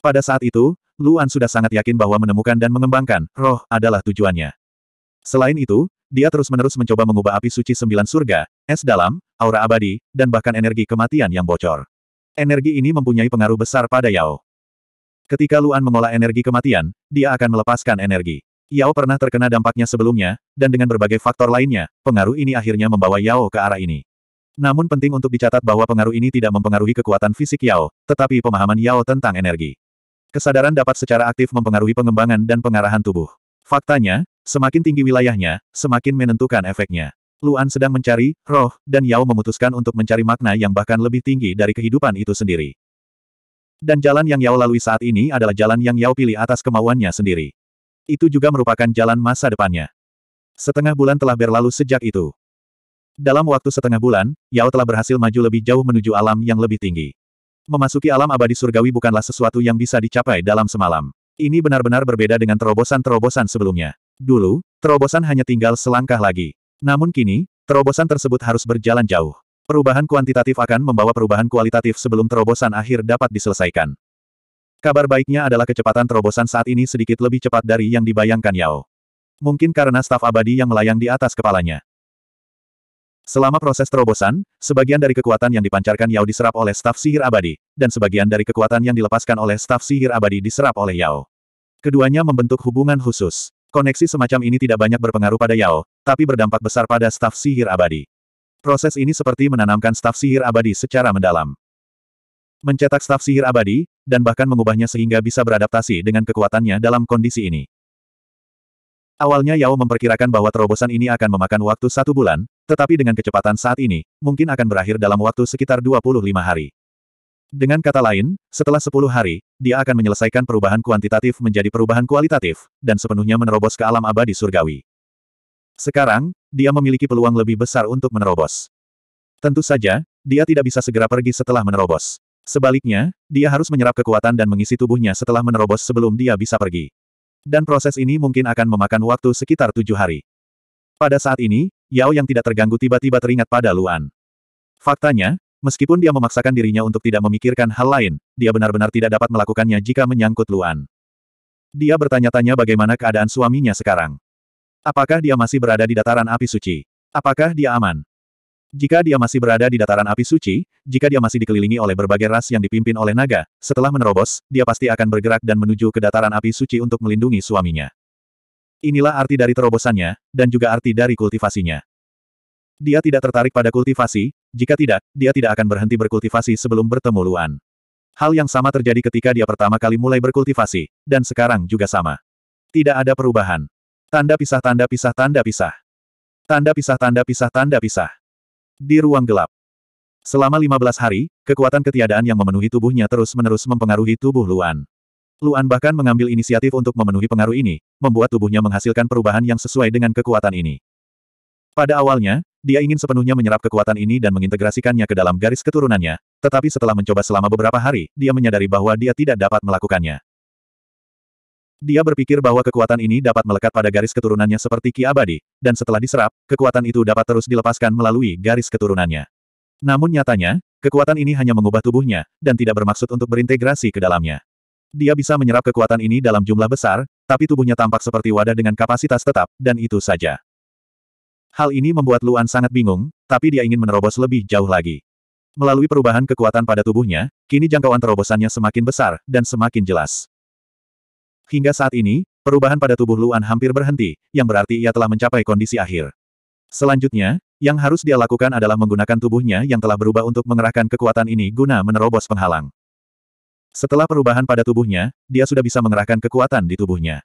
Pada saat itu, Luan sudah sangat yakin bahwa menemukan dan mengembangkan roh adalah tujuannya. Selain itu, dia terus-menerus mencoba mengubah api suci sembilan surga, es dalam, aura abadi, dan bahkan energi kematian yang bocor. Energi ini mempunyai pengaruh besar pada Yao. Ketika Luan mengolah energi kematian, dia akan melepaskan energi. Yao pernah terkena dampaknya sebelumnya, dan dengan berbagai faktor lainnya, pengaruh ini akhirnya membawa Yao ke arah ini. Namun penting untuk dicatat bahwa pengaruh ini tidak mempengaruhi kekuatan fisik Yao, tetapi pemahaman Yao tentang energi. Kesadaran dapat secara aktif mempengaruhi pengembangan dan pengarahan tubuh. Faktanya, semakin tinggi wilayahnya, semakin menentukan efeknya. Luan sedang mencari, roh, dan Yao memutuskan untuk mencari makna yang bahkan lebih tinggi dari kehidupan itu sendiri. Dan jalan yang Yao lalui saat ini adalah jalan yang Yao pilih atas kemauannya sendiri. Itu juga merupakan jalan masa depannya. Setengah bulan telah berlalu sejak itu. Dalam waktu setengah bulan, Yao telah berhasil maju lebih jauh menuju alam yang lebih tinggi. Memasuki alam abadi surgawi bukanlah sesuatu yang bisa dicapai dalam semalam. Ini benar-benar berbeda dengan terobosan-terobosan sebelumnya. Dulu, terobosan hanya tinggal selangkah lagi. Namun kini, terobosan tersebut harus berjalan jauh. Perubahan kuantitatif akan membawa perubahan kualitatif sebelum terobosan akhir dapat diselesaikan. Kabar baiknya adalah kecepatan terobosan saat ini sedikit lebih cepat dari yang dibayangkan Yao. Mungkin karena staf abadi yang melayang di atas kepalanya. Selama proses terobosan, sebagian dari kekuatan yang dipancarkan Yao diserap oleh staf sihir abadi, dan sebagian dari kekuatan yang dilepaskan oleh staf sihir abadi diserap oleh Yao. Keduanya membentuk hubungan khusus. Koneksi semacam ini tidak banyak berpengaruh pada Yao, tapi berdampak besar pada staf sihir abadi. Proses ini seperti menanamkan staf sihir abadi secara mendalam. Mencetak staf sihir abadi, dan bahkan mengubahnya sehingga bisa beradaptasi dengan kekuatannya dalam kondisi ini. Awalnya Yao memperkirakan bahwa terobosan ini akan memakan waktu satu bulan, tetapi dengan kecepatan saat ini, mungkin akan berakhir dalam waktu sekitar 25 hari. Dengan kata lain, setelah 10 hari, dia akan menyelesaikan perubahan kuantitatif menjadi perubahan kualitatif, dan sepenuhnya menerobos ke alam abadi surgawi. Sekarang, dia memiliki peluang lebih besar untuk menerobos. Tentu saja, dia tidak bisa segera pergi setelah menerobos. Sebaliknya, dia harus menyerap kekuatan dan mengisi tubuhnya setelah menerobos sebelum dia bisa pergi. Dan proses ini mungkin akan memakan waktu sekitar tujuh hari. Pada saat ini, Yao yang tidak terganggu tiba-tiba teringat pada Luan. Faktanya, meskipun dia memaksakan dirinya untuk tidak memikirkan hal lain, dia benar-benar tidak dapat melakukannya jika menyangkut Luan. Dia bertanya-tanya bagaimana keadaan suaminya sekarang. Apakah dia masih berada di dataran api suci? Apakah dia aman? Jika dia masih berada di dataran api suci, jika dia masih dikelilingi oleh berbagai ras yang dipimpin oleh naga, setelah menerobos, dia pasti akan bergerak dan menuju ke dataran api suci untuk melindungi suaminya. Inilah arti dari terobosannya, dan juga arti dari kultivasinya. Dia tidak tertarik pada kultivasi, jika tidak, dia tidak akan berhenti berkultivasi sebelum bertemu Luan. Hal yang sama terjadi ketika dia pertama kali mulai berkultivasi, dan sekarang juga sama. Tidak ada perubahan. Tanda pisah tanda pisah tanda pisah. Tanda pisah tanda pisah tanda pisah. Di ruang gelap. Selama 15 hari, kekuatan ketiadaan yang memenuhi tubuhnya terus-menerus mempengaruhi tubuh Luan. Luan bahkan mengambil inisiatif untuk memenuhi pengaruh ini, membuat tubuhnya menghasilkan perubahan yang sesuai dengan kekuatan ini. Pada awalnya, dia ingin sepenuhnya menyerap kekuatan ini dan mengintegrasikannya ke dalam garis keturunannya, tetapi setelah mencoba selama beberapa hari, dia menyadari bahwa dia tidak dapat melakukannya. Dia berpikir bahwa kekuatan ini dapat melekat pada garis keturunannya seperti ki abadi, dan setelah diserap, kekuatan itu dapat terus dilepaskan melalui garis keturunannya. Namun nyatanya, kekuatan ini hanya mengubah tubuhnya, dan tidak bermaksud untuk berintegrasi ke dalamnya. Dia bisa menyerap kekuatan ini dalam jumlah besar, tapi tubuhnya tampak seperti wadah dengan kapasitas tetap, dan itu saja. Hal ini membuat Luan sangat bingung, tapi dia ingin menerobos lebih jauh lagi. Melalui perubahan kekuatan pada tubuhnya, kini jangkauan terobosannya semakin besar, dan semakin jelas. Hingga saat ini, perubahan pada tubuh Luan hampir berhenti, yang berarti ia telah mencapai kondisi akhir. Selanjutnya, yang harus dia lakukan adalah menggunakan tubuhnya yang telah berubah untuk mengerahkan kekuatan ini guna menerobos penghalang. Setelah perubahan pada tubuhnya, dia sudah bisa mengerahkan kekuatan di tubuhnya.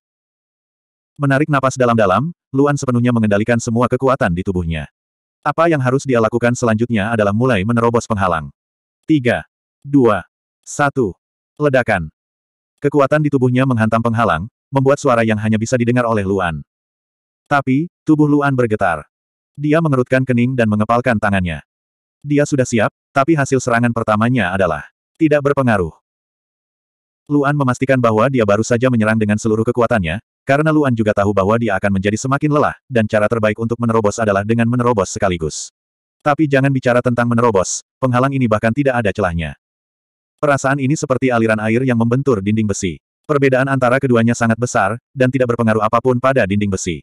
Menarik napas dalam-dalam, Luan sepenuhnya mengendalikan semua kekuatan di tubuhnya. Apa yang harus dia lakukan selanjutnya adalah mulai menerobos penghalang. 3, 2, 1. Ledakan. Kekuatan di tubuhnya menghantam penghalang, membuat suara yang hanya bisa didengar oleh Luan. Tapi, tubuh Luan bergetar. Dia mengerutkan kening dan mengepalkan tangannya. Dia sudah siap, tapi hasil serangan pertamanya adalah tidak berpengaruh. Luan memastikan bahwa dia baru saja menyerang dengan seluruh kekuatannya, karena Luan juga tahu bahwa dia akan menjadi semakin lelah, dan cara terbaik untuk menerobos adalah dengan menerobos sekaligus. Tapi jangan bicara tentang menerobos, penghalang ini bahkan tidak ada celahnya. Perasaan ini seperti aliran air yang membentur dinding besi. Perbedaan antara keduanya sangat besar, dan tidak berpengaruh apapun pada dinding besi.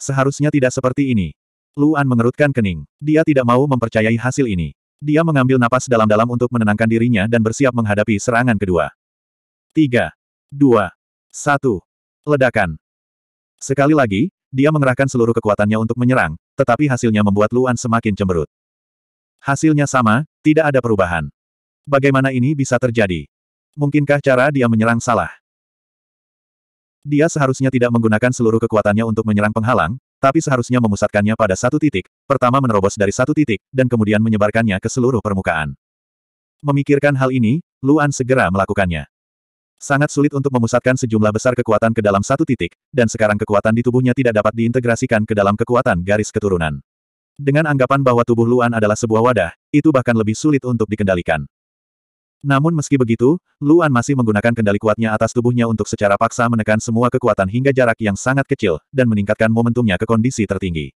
Seharusnya tidak seperti ini. Luan mengerutkan kening. Dia tidak mau mempercayai hasil ini. Dia mengambil napas dalam-dalam untuk menenangkan dirinya dan bersiap menghadapi serangan kedua. 3, 2, 1. Ledakan. Sekali lagi, dia mengerahkan seluruh kekuatannya untuk menyerang, tetapi hasilnya membuat Luan semakin cemberut. Hasilnya sama, tidak ada perubahan. Bagaimana ini bisa terjadi? Mungkinkah cara dia menyerang salah? Dia seharusnya tidak menggunakan seluruh kekuatannya untuk menyerang penghalang, tapi seharusnya memusatkannya pada satu titik, pertama menerobos dari satu titik, dan kemudian menyebarkannya ke seluruh permukaan. Memikirkan hal ini, Luan segera melakukannya. Sangat sulit untuk memusatkan sejumlah besar kekuatan ke dalam satu titik, dan sekarang kekuatan di tubuhnya tidak dapat diintegrasikan ke dalam kekuatan garis keturunan. Dengan anggapan bahwa tubuh Luan adalah sebuah wadah, itu bahkan lebih sulit untuk dikendalikan. Namun meski begitu, Luan masih menggunakan kendali kuatnya atas tubuhnya untuk secara paksa menekan semua kekuatan hingga jarak yang sangat kecil, dan meningkatkan momentumnya ke kondisi tertinggi.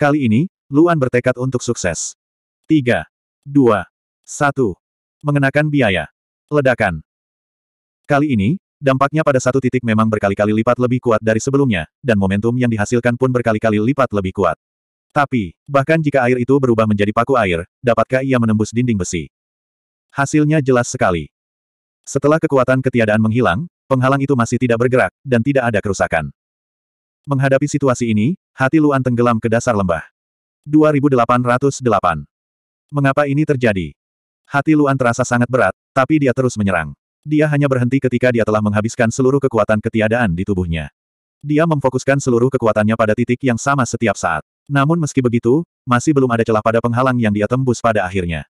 Kali ini, Luan bertekad untuk sukses. 3, 2, 1. Mengenakan biaya. Ledakan. Kali ini, dampaknya pada satu titik memang berkali-kali lipat lebih kuat dari sebelumnya, dan momentum yang dihasilkan pun berkali-kali lipat lebih kuat. Tapi, bahkan jika air itu berubah menjadi paku air, dapatkah ia menembus dinding besi? Hasilnya jelas sekali. Setelah kekuatan ketiadaan menghilang, penghalang itu masih tidak bergerak, dan tidak ada kerusakan. Menghadapi situasi ini, hati Luan tenggelam ke dasar lembah. 2808. Mengapa ini terjadi? Hati Luan terasa sangat berat, tapi dia terus menyerang. Dia hanya berhenti ketika dia telah menghabiskan seluruh kekuatan ketiadaan di tubuhnya. Dia memfokuskan seluruh kekuatannya pada titik yang sama setiap saat. Namun meski begitu, masih belum ada celah pada penghalang yang dia tembus pada akhirnya.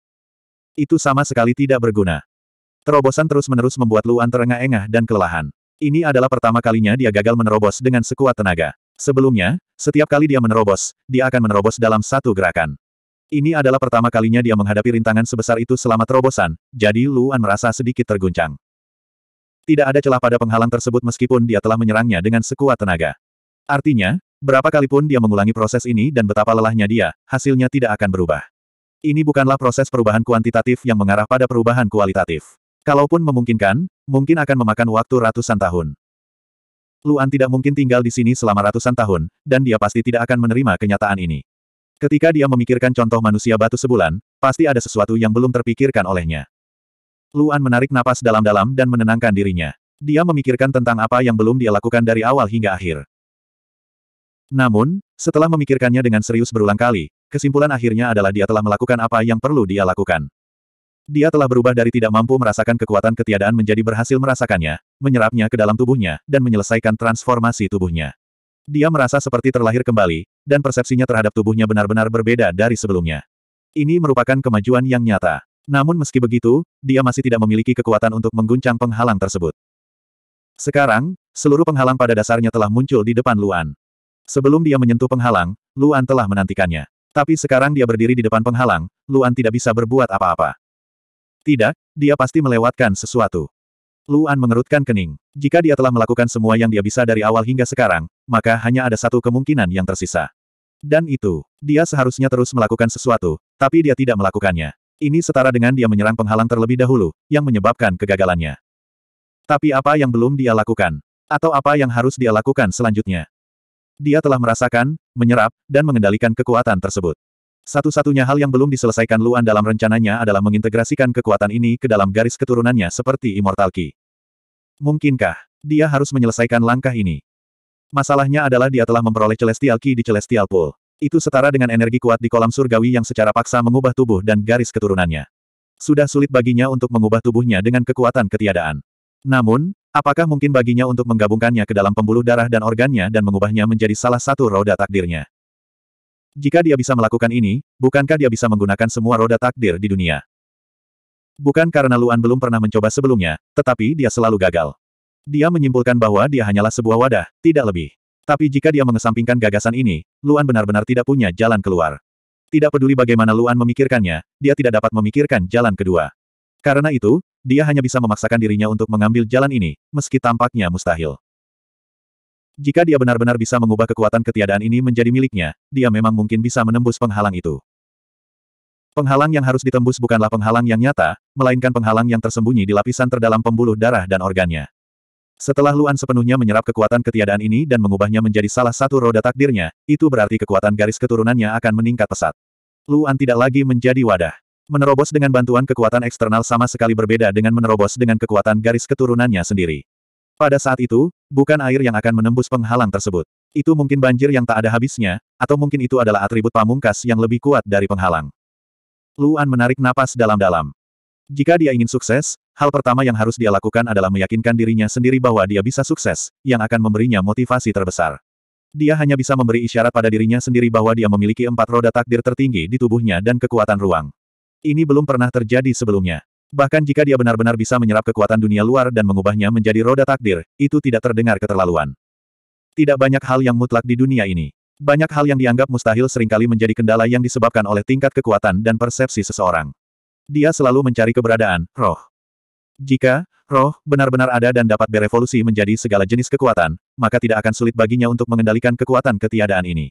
Itu sama sekali tidak berguna. Terobosan terus-menerus membuat Luan terengah-engah dan kelelahan. Ini adalah pertama kalinya dia gagal menerobos dengan sekuat tenaga. Sebelumnya, setiap kali dia menerobos, dia akan menerobos dalam satu gerakan. Ini adalah pertama kalinya dia menghadapi rintangan sebesar itu selama terobosan, jadi Luan merasa sedikit terguncang. Tidak ada celah pada penghalang tersebut meskipun dia telah menyerangnya dengan sekuat tenaga. Artinya, berapa kali pun dia mengulangi proses ini dan betapa lelahnya dia, hasilnya tidak akan berubah. Ini bukanlah proses perubahan kuantitatif yang mengarah pada perubahan kualitatif. Kalaupun memungkinkan, mungkin akan memakan waktu ratusan tahun. Luan tidak mungkin tinggal di sini selama ratusan tahun, dan dia pasti tidak akan menerima kenyataan ini. Ketika dia memikirkan contoh manusia batu sebulan, pasti ada sesuatu yang belum terpikirkan olehnya. Luan menarik napas dalam-dalam dan menenangkan dirinya. Dia memikirkan tentang apa yang belum dia lakukan dari awal hingga akhir. Namun, setelah memikirkannya dengan serius berulang kali, Kesimpulan akhirnya adalah dia telah melakukan apa yang perlu dia lakukan. Dia telah berubah dari tidak mampu merasakan kekuatan ketiadaan menjadi berhasil merasakannya, menyerapnya ke dalam tubuhnya, dan menyelesaikan transformasi tubuhnya. Dia merasa seperti terlahir kembali, dan persepsinya terhadap tubuhnya benar-benar berbeda dari sebelumnya. Ini merupakan kemajuan yang nyata. Namun meski begitu, dia masih tidak memiliki kekuatan untuk mengguncang penghalang tersebut. Sekarang, seluruh penghalang pada dasarnya telah muncul di depan Luan. Sebelum dia menyentuh penghalang, Luan telah menantikannya. Tapi sekarang dia berdiri di depan penghalang, Luan tidak bisa berbuat apa-apa. Tidak, dia pasti melewatkan sesuatu. Luan mengerutkan kening. Jika dia telah melakukan semua yang dia bisa dari awal hingga sekarang, maka hanya ada satu kemungkinan yang tersisa. Dan itu, dia seharusnya terus melakukan sesuatu, tapi dia tidak melakukannya. Ini setara dengan dia menyerang penghalang terlebih dahulu, yang menyebabkan kegagalannya. Tapi apa yang belum dia lakukan? Atau apa yang harus dia lakukan selanjutnya? Dia telah merasakan, menyerap, dan mengendalikan kekuatan tersebut. Satu-satunya hal yang belum diselesaikan Luan dalam rencananya adalah mengintegrasikan kekuatan ini ke dalam garis keturunannya seperti Immortal Ki. Mungkinkah dia harus menyelesaikan langkah ini? Masalahnya adalah dia telah memperoleh Celestial Ki di Celestial Pool. Itu setara dengan energi kuat di kolam surgawi yang secara paksa mengubah tubuh dan garis keturunannya. Sudah sulit baginya untuk mengubah tubuhnya dengan kekuatan ketiadaan. Namun, Apakah mungkin baginya untuk menggabungkannya ke dalam pembuluh darah dan organnya dan mengubahnya menjadi salah satu roda takdirnya? Jika dia bisa melakukan ini, bukankah dia bisa menggunakan semua roda takdir di dunia? Bukan karena Luan belum pernah mencoba sebelumnya, tetapi dia selalu gagal. Dia menyimpulkan bahwa dia hanyalah sebuah wadah, tidak lebih. Tapi jika dia mengesampingkan gagasan ini, Luan benar-benar tidak punya jalan keluar. Tidak peduli bagaimana Luan memikirkannya, dia tidak dapat memikirkan jalan kedua. Karena itu, dia hanya bisa memaksakan dirinya untuk mengambil jalan ini, meski tampaknya mustahil. Jika dia benar-benar bisa mengubah kekuatan ketiadaan ini menjadi miliknya, dia memang mungkin bisa menembus penghalang itu. Penghalang yang harus ditembus bukanlah penghalang yang nyata, melainkan penghalang yang tersembunyi di lapisan terdalam pembuluh darah dan organnya. Setelah Luan sepenuhnya menyerap kekuatan ketiadaan ini dan mengubahnya menjadi salah satu roda takdirnya, itu berarti kekuatan garis keturunannya akan meningkat pesat. Luan tidak lagi menjadi wadah. Menerobos dengan bantuan kekuatan eksternal sama sekali berbeda dengan menerobos dengan kekuatan garis keturunannya sendiri. Pada saat itu, bukan air yang akan menembus penghalang tersebut. Itu mungkin banjir yang tak ada habisnya, atau mungkin itu adalah atribut pamungkas yang lebih kuat dari penghalang. Luan menarik napas dalam-dalam. Jika dia ingin sukses, hal pertama yang harus dia lakukan adalah meyakinkan dirinya sendiri bahwa dia bisa sukses, yang akan memberinya motivasi terbesar. Dia hanya bisa memberi isyarat pada dirinya sendiri bahwa dia memiliki empat roda takdir tertinggi di tubuhnya dan kekuatan ruang. Ini belum pernah terjadi sebelumnya. Bahkan jika dia benar-benar bisa menyerap kekuatan dunia luar dan mengubahnya menjadi roda takdir, itu tidak terdengar keterlaluan. Tidak banyak hal yang mutlak di dunia ini. Banyak hal yang dianggap mustahil seringkali menjadi kendala yang disebabkan oleh tingkat kekuatan dan persepsi seseorang. Dia selalu mencari keberadaan, roh. Jika, roh, benar-benar ada dan dapat berevolusi menjadi segala jenis kekuatan, maka tidak akan sulit baginya untuk mengendalikan kekuatan ketiadaan ini.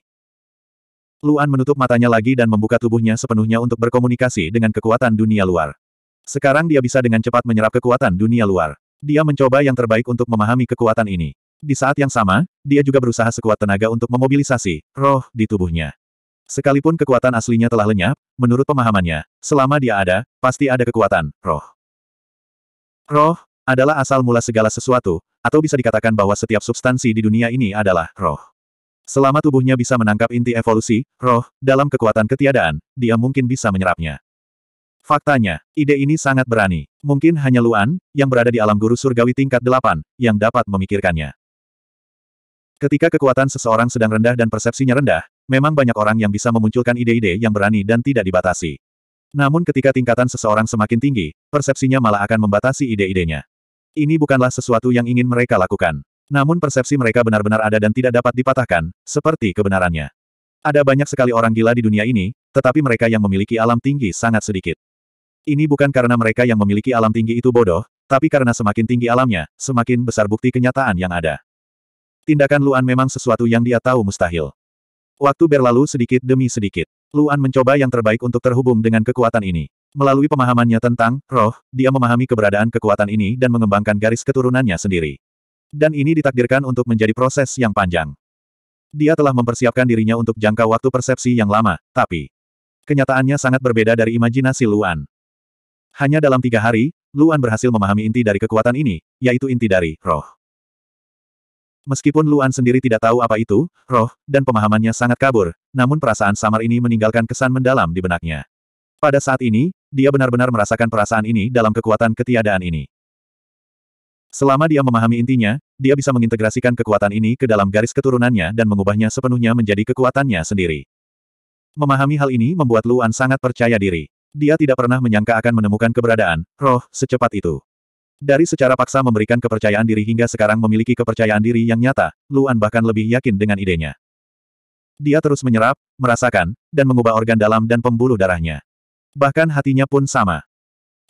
Luan menutup matanya lagi dan membuka tubuhnya sepenuhnya untuk berkomunikasi dengan kekuatan dunia luar. Sekarang dia bisa dengan cepat menyerap kekuatan dunia luar. Dia mencoba yang terbaik untuk memahami kekuatan ini. Di saat yang sama, dia juga berusaha sekuat tenaga untuk memobilisasi roh di tubuhnya. Sekalipun kekuatan aslinya telah lenyap, menurut pemahamannya, selama dia ada, pasti ada kekuatan roh. Roh adalah asal mula segala sesuatu, atau bisa dikatakan bahwa setiap substansi di dunia ini adalah roh. Selama tubuhnya bisa menangkap inti evolusi, roh, dalam kekuatan ketiadaan, dia mungkin bisa menyerapnya. Faktanya, ide ini sangat berani. Mungkin hanya Luan, yang berada di alam guru surgawi tingkat delapan, yang dapat memikirkannya. Ketika kekuatan seseorang sedang rendah dan persepsinya rendah, memang banyak orang yang bisa memunculkan ide-ide yang berani dan tidak dibatasi. Namun ketika tingkatan seseorang semakin tinggi, persepsinya malah akan membatasi ide-idenya. Ini bukanlah sesuatu yang ingin mereka lakukan. Namun persepsi mereka benar-benar ada dan tidak dapat dipatahkan, seperti kebenarannya. Ada banyak sekali orang gila di dunia ini, tetapi mereka yang memiliki alam tinggi sangat sedikit. Ini bukan karena mereka yang memiliki alam tinggi itu bodoh, tapi karena semakin tinggi alamnya, semakin besar bukti kenyataan yang ada. Tindakan Luan memang sesuatu yang dia tahu mustahil. Waktu berlalu sedikit demi sedikit. Luan mencoba yang terbaik untuk terhubung dengan kekuatan ini. Melalui pemahamannya tentang roh, dia memahami keberadaan kekuatan ini dan mengembangkan garis keturunannya sendiri. Dan ini ditakdirkan untuk menjadi proses yang panjang. Dia telah mempersiapkan dirinya untuk jangka waktu persepsi yang lama, tapi kenyataannya sangat berbeda dari imajinasi Luan. Hanya dalam tiga hari, Luan berhasil memahami inti dari kekuatan ini, yaitu inti dari roh. Meskipun Luan sendiri tidak tahu apa itu, roh, dan pemahamannya sangat kabur, namun perasaan samar ini meninggalkan kesan mendalam di benaknya. Pada saat ini, dia benar-benar merasakan perasaan ini dalam kekuatan ketiadaan ini. Selama dia memahami intinya, dia bisa mengintegrasikan kekuatan ini ke dalam garis keturunannya dan mengubahnya sepenuhnya menjadi kekuatannya sendiri. Memahami hal ini membuat Luan sangat percaya diri. Dia tidak pernah menyangka akan menemukan keberadaan roh secepat itu. Dari secara paksa memberikan kepercayaan diri hingga sekarang memiliki kepercayaan diri yang nyata, Luan bahkan lebih yakin dengan idenya. Dia terus menyerap, merasakan, dan mengubah organ dalam dan pembuluh darahnya. Bahkan hatinya pun sama.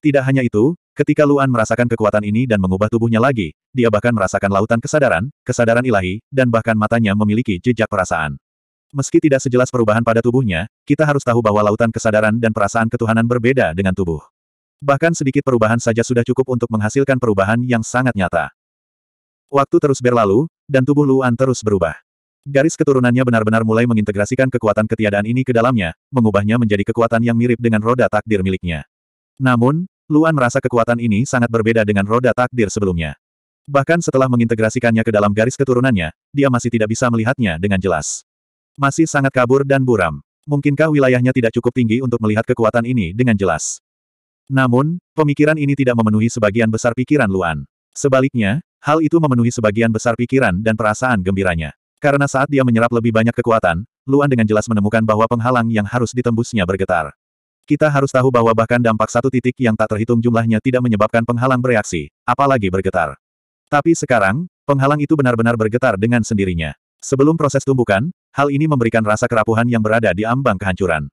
Tidak hanya itu, Ketika Luan merasakan kekuatan ini dan mengubah tubuhnya lagi, dia bahkan merasakan lautan kesadaran, kesadaran ilahi, dan bahkan matanya memiliki jejak perasaan. Meski tidak sejelas perubahan pada tubuhnya, kita harus tahu bahwa lautan kesadaran dan perasaan ketuhanan berbeda dengan tubuh. Bahkan sedikit perubahan saja sudah cukup untuk menghasilkan perubahan yang sangat nyata. Waktu terus berlalu, dan tubuh Luan terus berubah. Garis keturunannya benar-benar mulai mengintegrasikan kekuatan ketiadaan ini ke dalamnya, mengubahnya menjadi kekuatan yang mirip dengan roda takdir miliknya. Namun, Luan merasa kekuatan ini sangat berbeda dengan roda takdir sebelumnya. Bahkan setelah mengintegrasikannya ke dalam garis keturunannya, dia masih tidak bisa melihatnya dengan jelas. Masih sangat kabur dan buram. Mungkinkah wilayahnya tidak cukup tinggi untuk melihat kekuatan ini dengan jelas? Namun, pemikiran ini tidak memenuhi sebagian besar pikiran Luan. Sebaliknya, hal itu memenuhi sebagian besar pikiran dan perasaan gembiranya. Karena saat dia menyerap lebih banyak kekuatan, Luan dengan jelas menemukan bahwa penghalang yang harus ditembusnya bergetar. Kita harus tahu bahwa bahkan dampak satu titik yang tak terhitung jumlahnya tidak menyebabkan penghalang bereaksi, apalagi bergetar. Tapi sekarang, penghalang itu benar-benar bergetar dengan sendirinya. Sebelum proses tumbukan, hal ini memberikan rasa kerapuhan yang berada di ambang kehancuran.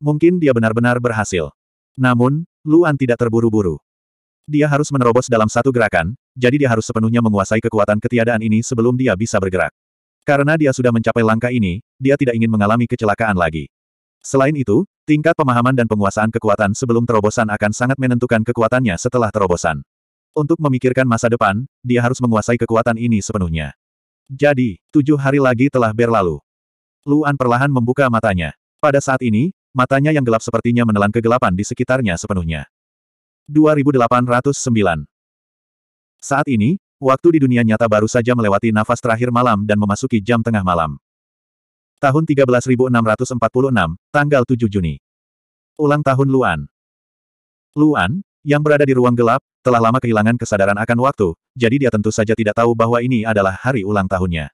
Mungkin dia benar-benar berhasil. Namun, Luan tidak terburu-buru. Dia harus menerobos dalam satu gerakan, jadi dia harus sepenuhnya menguasai kekuatan ketiadaan ini sebelum dia bisa bergerak. Karena dia sudah mencapai langkah ini, dia tidak ingin mengalami kecelakaan lagi. Selain itu, tingkat pemahaman dan penguasaan kekuatan sebelum terobosan akan sangat menentukan kekuatannya setelah terobosan. Untuk memikirkan masa depan, dia harus menguasai kekuatan ini sepenuhnya. Jadi, tujuh hari lagi telah berlalu. Luan perlahan membuka matanya. Pada saat ini, matanya yang gelap sepertinya menelan kegelapan di sekitarnya sepenuhnya. 2809 Saat ini, waktu di dunia nyata baru saja melewati nafas terakhir malam dan memasuki jam tengah malam. Tahun 13646, tanggal 7 Juni. Ulang tahun Luan. Luan, yang berada di ruang gelap, telah lama kehilangan kesadaran akan waktu, jadi dia tentu saja tidak tahu bahwa ini adalah hari ulang tahunnya.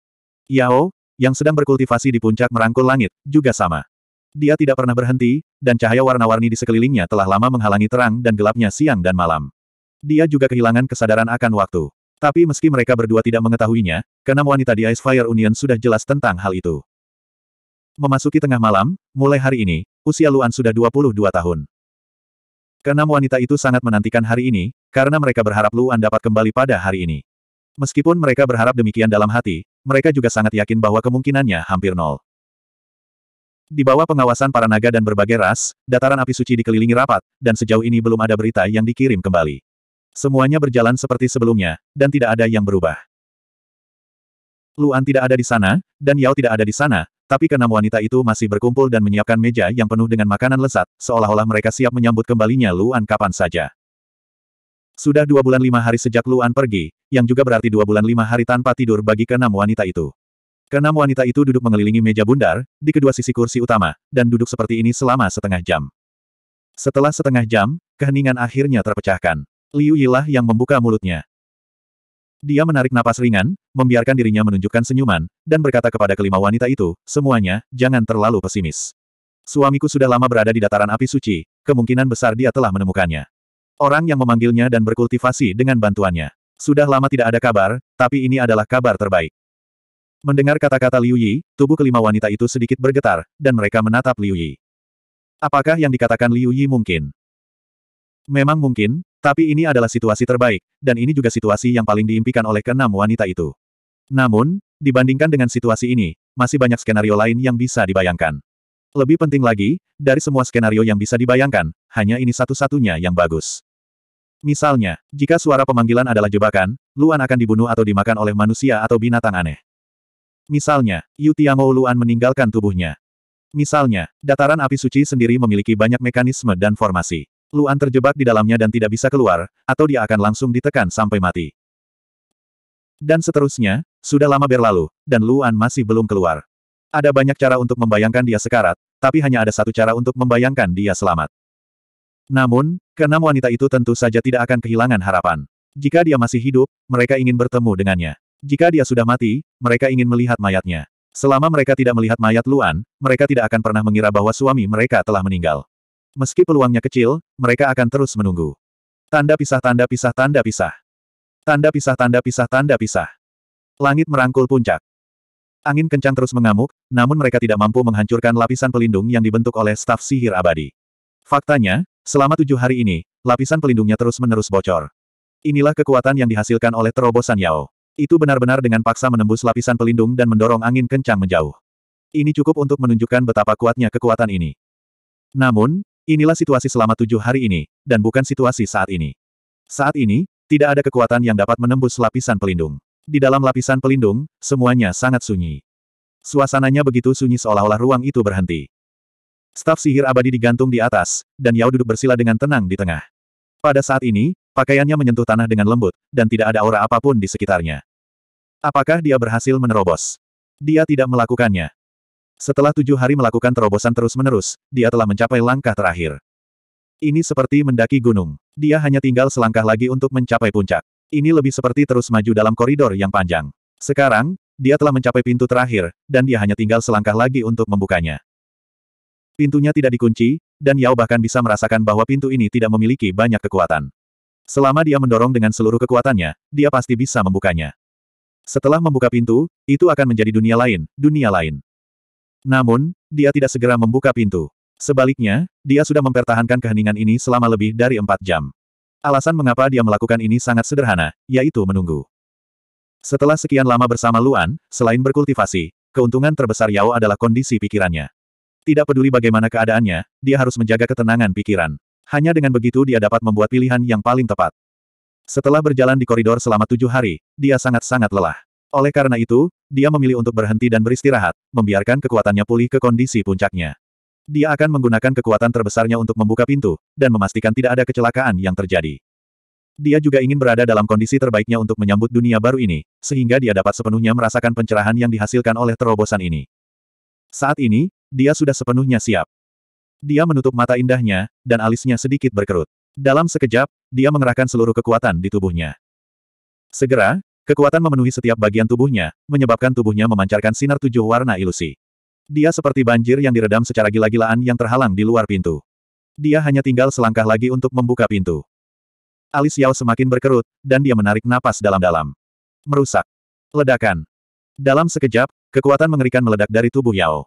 Yao, yang sedang berkultivasi di puncak merangkul langit, juga sama. Dia tidak pernah berhenti, dan cahaya warna-warni di sekelilingnya telah lama menghalangi terang dan gelapnya siang dan malam. Dia juga kehilangan kesadaran akan waktu. Tapi meski mereka berdua tidak mengetahuinya, keenam wanita di Ice Fire Union sudah jelas tentang hal itu. Memasuki tengah malam, mulai hari ini, usia Luan sudah 22 tahun. Keenam wanita itu sangat menantikan hari ini, karena mereka berharap Luan dapat kembali pada hari ini. Meskipun mereka berharap demikian dalam hati, mereka juga sangat yakin bahwa kemungkinannya hampir nol. Di bawah pengawasan para naga dan berbagai ras, dataran api suci dikelilingi rapat, dan sejauh ini belum ada berita yang dikirim kembali. Semuanya berjalan seperti sebelumnya, dan tidak ada yang berubah. Luan tidak ada di sana, dan Yao tidak ada di sana, tapi keenam wanita itu masih berkumpul dan menyiapkan meja yang penuh dengan makanan lezat, seolah-olah mereka siap menyambut kembalinya Luan kapan saja. Sudah dua bulan lima hari sejak Luan pergi, yang juga berarti dua bulan lima hari tanpa tidur bagi keenam wanita itu. Keenam wanita itu duduk mengelilingi meja bundar, di kedua sisi kursi utama, dan duduk seperti ini selama setengah jam. Setelah setengah jam, keheningan akhirnya terpecahkan. Liu Yilah yang membuka mulutnya. Dia menarik napas ringan, membiarkan dirinya menunjukkan senyuman, dan berkata kepada kelima wanita itu, semuanya, jangan terlalu pesimis. Suamiku sudah lama berada di dataran api suci, kemungkinan besar dia telah menemukannya. Orang yang memanggilnya dan berkultivasi dengan bantuannya. Sudah lama tidak ada kabar, tapi ini adalah kabar terbaik. Mendengar kata-kata Liu Yi, tubuh kelima wanita itu sedikit bergetar, dan mereka menatap Liu Yi. Apakah yang dikatakan Liu Yi mungkin? Memang mungkin, tapi ini adalah situasi terbaik, dan ini juga situasi yang paling diimpikan oleh keenam wanita itu. Namun, dibandingkan dengan situasi ini, masih banyak skenario lain yang bisa dibayangkan. Lebih penting lagi, dari semua skenario yang bisa dibayangkan, hanya ini satu-satunya yang bagus. Misalnya, jika suara pemanggilan adalah jebakan, Luan akan dibunuh atau dimakan oleh manusia atau binatang aneh. Misalnya, Yu Tiamo Luan meninggalkan tubuhnya. Misalnya, dataran api suci sendiri memiliki banyak mekanisme dan formasi. Luan terjebak di dalamnya dan tidak bisa keluar, atau dia akan langsung ditekan sampai mati. Dan seterusnya, sudah lama berlalu, dan Luan masih belum keluar. Ada banyak cara untuk membayangkan dia sekarat, tapi hanya ada satu cara untuk membayangkan dia selamat. Namun, keenam wanita itu tentu saja tidak akan kehilangan harapan. Jika dia masih hidup, mereka ingin bertemu dengannya. Jika dia sudah mati, mereka ingin melihat mayatnya. Selama mereka tidak melihat mayat Luan, mereka tidak akan pernah mengira bahwa suami mereka telah meninggal. Meski peluangnya kecil, mereka akan terus menunggu. Tanda pisah tanda pisah tanda pisah. Tanda pisah tanda pisah tanda pisah. Langit merangkul puncak. Angin kencang terus mengamuk, namun mereka tidak mampu menghancurkan lapisan pelindung yang dibentuk oleh staf sihir abadi. Faktanya, selama tujuh hari ini, lapisan pelindungnya terus-menerus bocor. Inilah kekuatan yang dihasilkan oleh terobosan Yao. Itu benar-benar dengan paksa menembus lapisan pelindung dan mendorong angin kencang menjauh. Ini cukup untuk menunjukkan betapa kuatnya kekuatan ini. Namun, Inilah situasi selama tujuh hari ini, dan bukan situasi saat ini. Saat ini, tidak ada kekuatan yang dapat menembus lapisan pelindung. Di dalam lapisan pelindung, semuanya sangat sunyi. Suasananya begitu sunyi seolah-olah ruang itu berhenti. Staf sihir abadi digantung di atas, dan Yao duduk bersila dengan tenang di tengah. Pada saat ini, pakaiannya menyentuh tanah dengan lembut, dan tidak ada aura apapun di sekitarnya. Apakah dia berhasil menerobos? Dia tidak melakukannya. Setelah tujuh hari melakukan terobosan terus-menerus, dia telah mencapai langkah terakhir. Ini seperti mendaki gunung. Dia hanya tinggal selangkah lagi untuk mencapai puncak. Ini lebih seperti terus maju dalam koridor yang panjang. Sekarang, dia telah mencapai pintu terakhir, dan dia hanya tinggal selangkah lagi untuk membukanya. Pintunya tidak dikunci, dan Yao bahkan bisa merasakan bahwa pintu ini tidak memiliki banyak kekuatan. Selama dia mendorong dengan seluruh kekuatannya, dia pasti bisa membukanya. Setelah membuka pintu, itu akan menjadi dunia lain, dunia lain. Namun, dia tidak segera membuka pintu. Sebaliknya, dia sudah mempertahankan keheningan ini selama lebih dari empat jam. Alasan mengapa dia melakukan ini sangat sederhana, yaitu menunggu. Setelah sekian lama bersama Luan, selain berkultivasi, keuntungan terbesar Yao adalah kondisi pikirannya. Tidak peduli bagaimana keadaannya, dia harus menjaga ketenangan pikiran. Hanya dengan begitu dia dapat membuat pilihan yang paling tepat. Setelah berjalan di koridor selama tujuh hari, dia sangat-sangat lelah. Oleh karena itu, dia memilih untuk berhenti dan beristirahat, membiarkan kekuatannya pulih ke kondisi puncaknya. Dia akan menggunakan kekuatan terbesarnya untuk membuka pintu, dan memastikan tidak ada kecelakaan yang terjadi. Dia juga ingin berada dalam kondisi terbaiknya untuk menyambut dunia baru ini, sehingga dia dapat sepenuhnya merasakan pencerahan yang dihasilkan oleh terobosan ini. Saat ini, dia sudah sepenuhnya siap. Dia menutup mata indahnya, dan alisnya sedikit berkerut. Dalam sekejap, dia mengerahkan seluruh kekuatan di tubuhnya. Segera, Kekuatan memenuhi setiap bagian tubuhnya, menyebabkan tubuhnya memancarkan sinar tujuh warna ilusi. Dia seperti banjir yang diredam secara gila-gilaan yang terhalang di luar pintu. Dia hanya tinggal selangkah lagi untuk membuka pintu. Alis Yao semakin berkerut, dan dia menarik napas dalam-dalam. Merusak. Ledakan. Dalam sekejap, kekuatan mengerikan meledak dari tubuh Yao.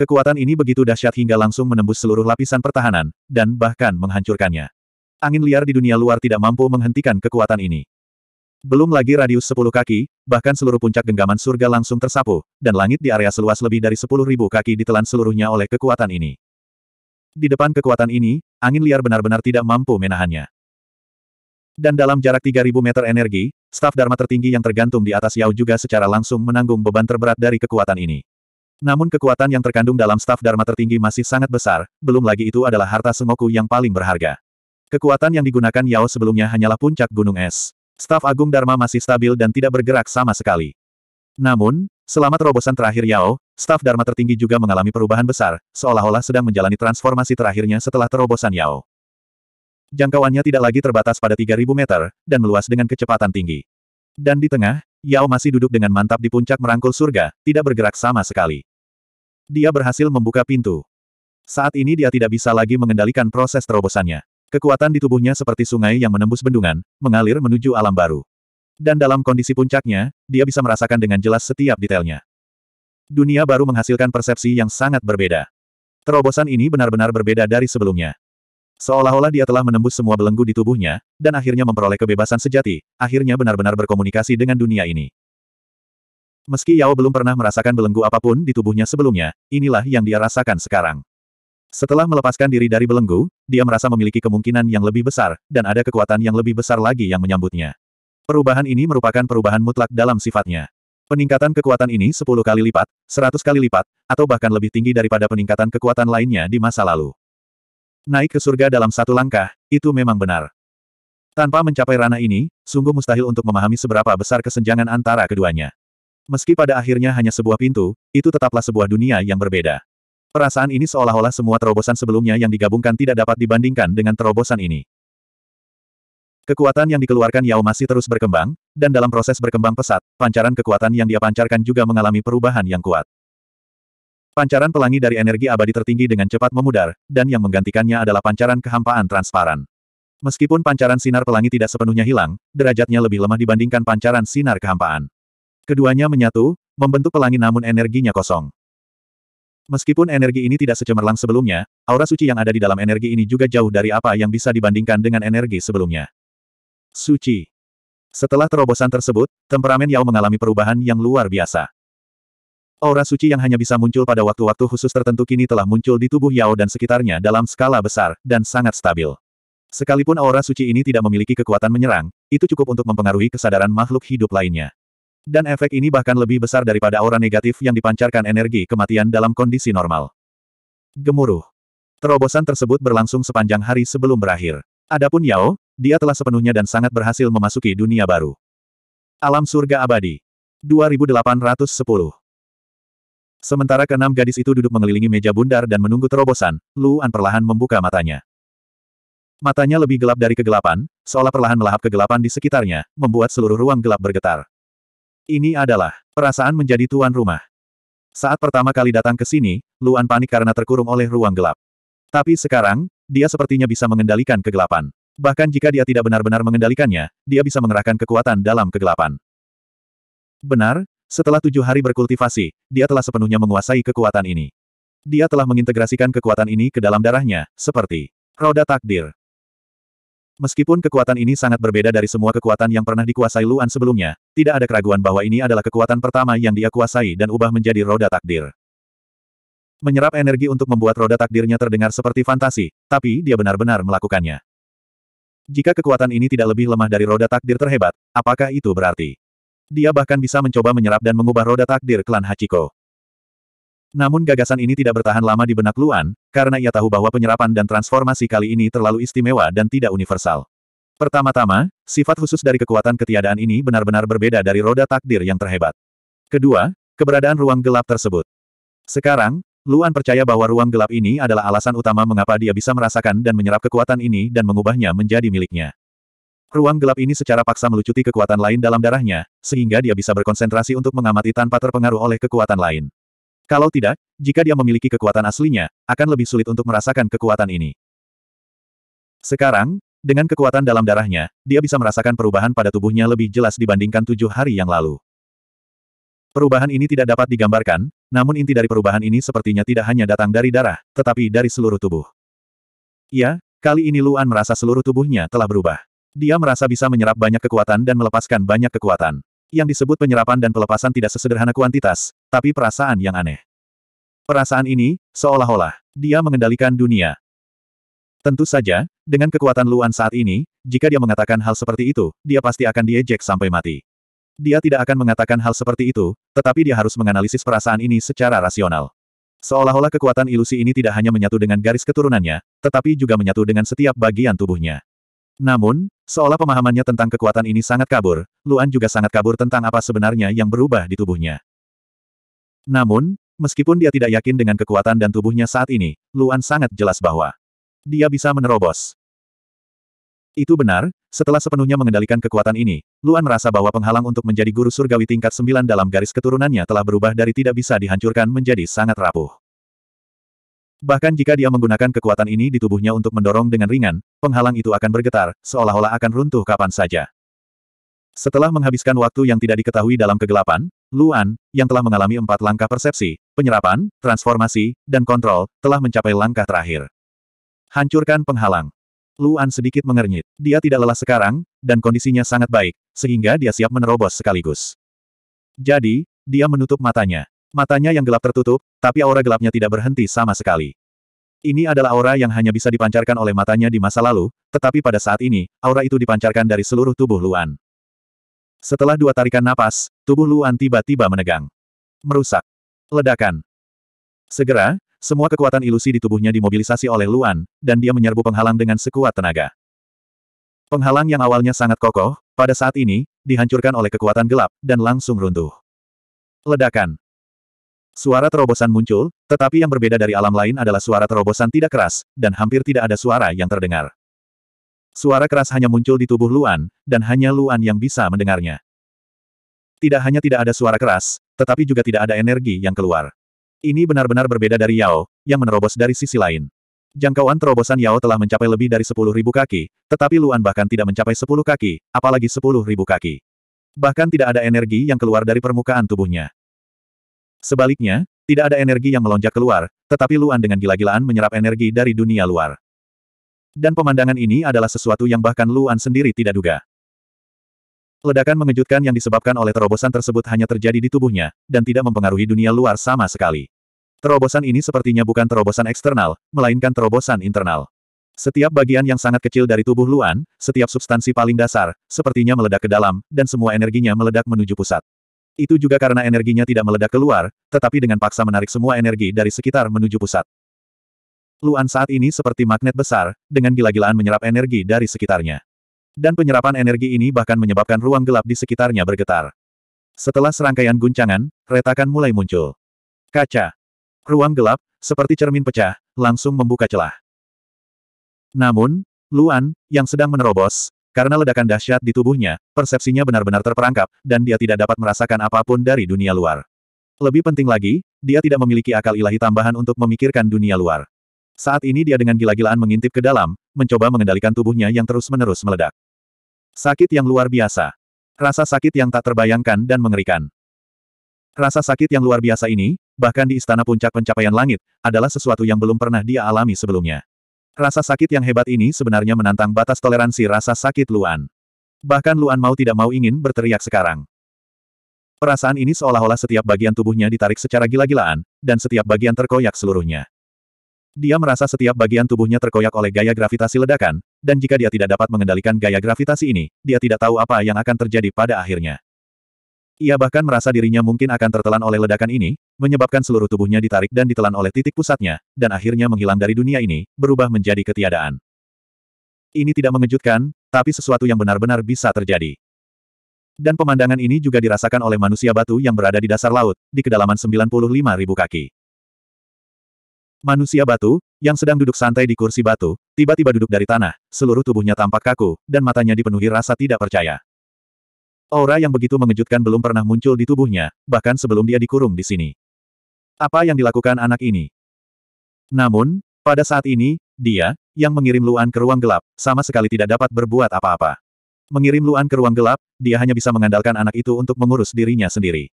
Kekuatan ini begitu dahsyat hingga langsung menembus seluruh lapisan pertahanan, dan bahkan menghancurkannya. Angin liar di dunia luar tidak mampu menghentikan kekuatan ini. Belum lagi radius 10 kaki, bahkan seluruh puncak genggaman surga langsung tersapu, dan langit di area seluas lebih dari 10.000 kaki ditelan seluruhnya oleh kekuatan ini. Di depan kekuatan ini, angin liar benar-benar tidak mampu menahannya. Dan dalam jarak 3000 meter energi, staf Dharma tertinggi yang tergantung di atas Yao juga secara langsung menanggung beban terberat dari kekuatan ini. Namun kekuatan yang terkandung dalam staf Dharma tertinggi masih sangat besar, belum lagi itu adalah harta semoku yang paling berharga. Kekuatan yang digunakan Yao sebelumnya hanyalah puncak gunung es staf Agung Dharma masih stabil dan tidak bergerak sama sekali. Namun, selama terobosan terakhir Yao, staf Dharma tertinggi juga mengalami perubahan besar, seolah-olah sedang menjalani transformasi terakhirnya setelah terobosan Yao. Jangkauannya tidak lagi terbatas pada 3.000 meter, dan meluas dengan kecepatan tinggi. Dan di tengah, Yao masih duduk dengan mantap di puncak merangkul surga, tidak bergerak sama sekali. Dia berhasil membuka pintu. Saat ini dia tidak bisa lagi mengendalikan proses terobosannya. Kekuatan di tubuhnya seperti sungai yang menembus bendungan, mengalir menuju alam baru. Dan dalam kondisi puncaknya, dia bisa merasakan dengan jelas setiap detailnya. Dunia baru menghasilkan persepsi yang sangat berbeda. Terobosan ini benar-benar berbeda dari sebelumnya. Seolah-olah dia telah menembus semua belenggu di tubuhnya, dan akhirnya memperoleh kebebasan sejati, akhirnya benar-benar berkomunikasi dengan dunia ini. Meski Yao belum pernah merasakan belenggu apapun di tubuhnya sebelumnya, inilah yang dia rasakan sekarang. Setelah melepaskan diri dari belenggu, dia merasa memiliki kemungkinan yang lebih besar, dan ada kekuatan yang lebih besar lagi yang menyambutnya. Perubahan ini merupakan perubahan mutlak dalam sifatnya. Peningkatan kekuatan ini 10 kali lipat, 100 kali lipat, atau bahkan lebih tinggi daripada peningkatan kekuatan lainnya di masa lalu. Naik ke surga dalam satu langkah, itu memang benar. Tanpa mencapai ranah ini, sungguh mustahil untuk memahami seberapa besar kesenjangan antara keduanya. Meski pada akhirnya hanya sebuah pintu, itu tetaplah sebuah dunia yang berbeda. Perasaan ini seolah-olah semua terobosan sebelumnya yang digabungkan tidak dapat dibandingkan dengan terobosan ini. Kekuatan yang dikeluarkan Yao masih terus berkembang, dan dalam proses berkembang pesat, pancaran kekuatan yang dia pancarkan juga mengalami perubahan yang kuat. Pancaran pelangi dari energi abadi tertinggi dengan cepat memudar, dan yang menggantikannya adalah pancaran kehampaan transparan. Meskipun pancaran sinar pelangi tidak sepenuhnya hilang, derajatnya lebih lemah dibandingkan pancaran sinar kehampaan. Keduanya menyatu, membentuk pelangi namun energinya kosong. Meskipun energi ini tidak secemerlang sebelumnya, aura suci yang ada di dalam energi ini juga jauh dari apa yang bisa dibandingkan dengan energi sebelumnya. Suci. Setelah terobosan tersebut, temperamen Yao mengalami perubahan yang luar biasa. Aura suci yang hanya bisa muncul pada waktu-waktu khusus tertentu kini telah muncul di tubuh Yao dan sekitarnya dalam skala besar, dan sangat stabil. Sekalipun aura suci ini tidak memiliki kekuatan menyerang, itu cukup untuk mempengaruhi kesadaran makhluk hidup lainnya. Dan efek ini bahkan lebih besar daripada aura negatif yang dipancarkan energi kematian dalam kondisi normal. Gemuruh. Terobosan tersebut berlangsung sepanjang hari sebelum berakhir. Adapun Yao, dia telah sepenuhnya dan sangat berhasil memasuki dunia baru. Alam surga abadi. 2810. Sementara keenam gadis itu duduk mengelilingi meja bundar dan menunggu terobosan, Luan perlahan membuka matanya. Matanya lebih gelap dari kegelapan, seolah perlahan melahap kegelapan di sekitarnya, membuat seluruh ruang gelap bergetar. Ini adalah perasaan menjadi tuan rumah. Saat pertama kali datang ke sini, Luan panik karena terkurung oleh ruang gelap. Tapi sekarang, dia sepertinya bisa mengendalikan kegelapan. Bahkan jika dia tidak benar-benar mengendalikannya, dia bisa mengerahkan kekuatan dalam kegelapan. Benar, setelah tujuh hari berkultivasi, dia telah sepenuhnya menguasai kekuatan ini. Dia telah mengintegrasikan kekuatan ini ke dalam darahnya, seperti roda takdir. Meskipun kekuatan ini sangat berbeda dari semua kekuatan yang pernah dikuasai Luan sebelumnya, tidak ada keraguan bahwa ini adalah kekuatan pertama yang dia kuasai dan ubah menjadi roda takdir. Menyerap energi untuk membuat roda takdirnya terdengar seperti fantasi, tapi dia benar-benar melakukannya. Jika kekuatan ini tidak lebih lemah dari roda takdir terhebat, apakah itu berarti? Dia bahkan bisa mencoba menyerap dan mengubah roda takdir klan Hachiko. Namun gagasan ini tidak bertahan lama di benak Luan, karena ia tahu bahwa penyerapan dan transformasi kali ini terlalu istimewa dan tidak universal. Pertama-tama, sifat khusus dari kekuatan ketiadaan ini benar-benar berbeda dari roda takdir yang terhebat. Kedua, keberadaan ruang gelap tersebut. Sekarang, Luan percaya bahwa ruang gelap ini adalah alasan utama mengapa dia bisa merasakan dan menyerap kekuatan ini dan mengubahnya menjadi miliknya. Ruang gelap ini secara paksa melucuti kekuatan lain dalam darahnya, sehingga dia bisa berkonsentrasi untuk mengamati tanpa terpengaruh oleh kekuatan lain. Kalau tidak, jika dia memiliki kekuatan aslinya, akan lebih sulit untuk merasakan kekuatan ini. Sekarang, dengan kekuatan dalam darahnya, dia bisa merasakan perubahan pada tubuhnya lebih jelas dibandingkan tujuh hari yang lalu. Perubahan ini tidak dapat digambarkan, namun inti dari perubahan ini sepertinya tidak hanya datang dari darah, tetapi dari seluruh tubuh. Ya, kali ini Luan merasa seluruh tubuhnya telah berubah. Dia merasa bisa menyerap banyak kekuatan dan melepaskan banyak kekuatan yang disebut penyerapan dan pelepasan tidak sesederhana kuantitas, tapi perasaan yang aneh. Perasaan ini, seolah-olah, dia mengendalikan dunia. Tentu saja, dengan kekuatan Luan saat ini, jika dia mengatakan hal seperti itu, dia pasti akan diejek sampai mati. Dia tidak akan mengatakan hal seperti itu, tetapi dia harus menganalisis perasaan ini secara rasional. Seolah-olah kekuatan ilusi ini tidak hanya menyatu dengan garis keturunannya, tetapi juga menyatu dengan setiap bagian tubuhnya. Namun, seolah pemahamannya tentang kekuatan ini sangat kabur, Luan juga sangat kabur tentang apa sebenarnya yang berubah di tubuhnya. Namun, meskipun dia tidak yakin dengan kekuatan dan tubuhnya saat ini, Luan sangat jelas bahwa dia bisa menerobos. Itu benar, setelah sepenuhnya mengendalikan kekuatan ini, Luan merasa bahwa penghalang untuk menjadi guru surgawi tingkat 9 dalam garis keturunannya telah berubah dari tidak bisa dihancurkan menjadi sangat rapuh. Bahkan jika dia menggunakan kekuatan ini di tubuhnya untuk mendorong dengan ringan, penghalang itu akan bergetar, seolah-olah akan runtuh kapan saja. Setelah menghabiskan waktu yang tidak diketahui dalam kegelapan, Luan, yang telah mengalami empat langkah persepsi, penyerapan, transformasi, dan kontrol, telah mencapai langkah terakhir. Hancurkan penghalang. Luan sedikit mengernyit. Dia tidak lelah sekarang, dan kondisinya sangat baik, sehingga dia siap menerobos sekaligus. Jadi, dia menutup matanya. Matanya yang gelap tertutup, tapi aura gelapnya tidak berhenti sama sekali. Ini adalah aura yang hanya bisa dipancarkan oleh matanya di masa lalu, tetapi pada saat ini, aura itu dipancarkan dari seluruh tubuh Luan. Setelah dua tarikan napas, tubuh Luan tiba-tiba menegang. Merusak. Ledakan. Segera, semua kekuatan ilusi di tubuhnya dimobilisasi oleh Luan, dan dia menyerbu penghalang dengan sekuat tenaga. Penghalang yang awalnya sangat kokoh, pada saat ini, dihancurkan oleh kekuatan gelap, dan langsung runtuh. Ledakan. Suara terobosan muncul, tetapi yang berbeda dari alam lain adalah suara terobosan tidak keras, dan hampir tidak ada suara yang terdengar. Suara keras hanya muncul di tubuh Luan, dan hanya Luan yang bisa mendengarnya. Tidak hanya tidak ada suara keras, tetapi juga tidak ada energi yang keluar. Ini benar-benar berbeda dari Yao, yang menerobos dari sisi lain. Jangkauan terobosan Yao telah mencapai lebih dari 10.000 kaki, tetapi Luan bahkan tidak mencapai 10 kaki, apalagi 10.000 kaki. Bahkan tidak ada energi yang keluar dari permukaan tubuhnya. Sebaliknya, tidak ada energi yang melonjak keluar, tetapi Luan dengan gila-gilaan menyerap energi dari dunia luar. Dan pemandangan ini adalah sesuatu yang bahkan Luan sendiri tidak duga. Ledakan mengejutkan yang disebabkan oleh terobosan tersebut hanya terjadi di tubuhnya, dan tidak mempengaruhi dunia luar sama sekali. Terobosan ini sepertinya bukan terobosan eksternal, melainkan terobosan internal. Setiap bagian yang sangat kecil dari tubuh Luan, setiap substansi paling dasar, sepertinya meledak ke dalam, dan semua energinya meledak menuju pusat. Itu juga karena energinya tidak meledak keluar, tetapi dengan paksa menarik semua energi dari sekitar menuju pusat. Luan saat ini seperti magnet besar, dengan gila-gilaan menyerap energi dari sekitarnya. Dan penyerapan energi ini bahkan menyebabkan ruang gelap di sekitarnya bergetar. Setelah serangkaian guncangan, retakan mulai muncul. Kaca. Ruang gelap, seperti cermin pecah, langsung membuka celah. Namun, Luan, yang sedang menerobos, karena ledakan dahsyat di tubuhnya, persepsinya benar-benar terperangkap, dan dia tidak dapat merasakan apapun dari dunia luar. Lebih penting lagi, dia tidak memiliki akal ilahi tambahan untuk memikirkan dunia luar. Saat ini dia dengan gila-gilaan mengintip ke dalam, mencoba mengendalikan tubuhnya yang terus-menerus meledak. Sakit yang luar biasa. Rasa sakit yang tak terbayangkan dan mengerikan. Rasa sakit yang luar biasa ini, bahkan di istana puncak pencapaian langit, adalah sesuatu yang belum pernah dia alami sebelumnya. Rasa sakit yang hebat ini sebenarnya menantang batas toleransi rasa sakit Luan. Bahkan Luan mau tidak mau ingin berteriak sekarang. Perasaan ini seolah-olah setiap bagian tubuhnya ditarik secara gila-gilaan, dan setiap bagian terkoyak seluruhnya. Dia merasa setiap bagian tubuhnya terkoyak oleh gaya gravitasi ledakan, dan jika dia tidak dapat mengendalikan gaya gravitasi ini, dia tidak tahu apa yang akan terjadi pada akhirnya. Ia bahkan merasa dirinya mungkin akan tertelan oleh ledakan ini, menyebabkan seluruh tubuhnya ditarik dan ditelan oleh titik pusatnya, dan akhirnya menghilang dari dunia ini, berubah menjadi ketiadaan. Ini tidak mengejutkan, tapi sesuatu yang benar-benar bisa terjadi. Dan pemandangan ini juga dirasakan oleh manusia batu yang berada di dasar laut, di kedalaman 95.000 kaki. Manusia batu, yang sedang duduk santai di kursi batu, tiba-tiba duduk dari tanah, seluruh tubuhnya tampak kaku, dan matanya dipenuhi rasa tidak percaya. Aura yang begitu mengejutkan belum pernah muncul di tubuhnya, bahkan sebelum dia dikurung di sini. Apa yang dilakukan anak ini? Namun, pada saat ini, dia, yang mengirim Luan ke ruang gelap, sama sekali tidak dapat berbuat apa-apa. Mengirim Luan ke ruang gelap, dia hanya bisa mengandalkan anak itu untuk mengurus dirinya sendiri.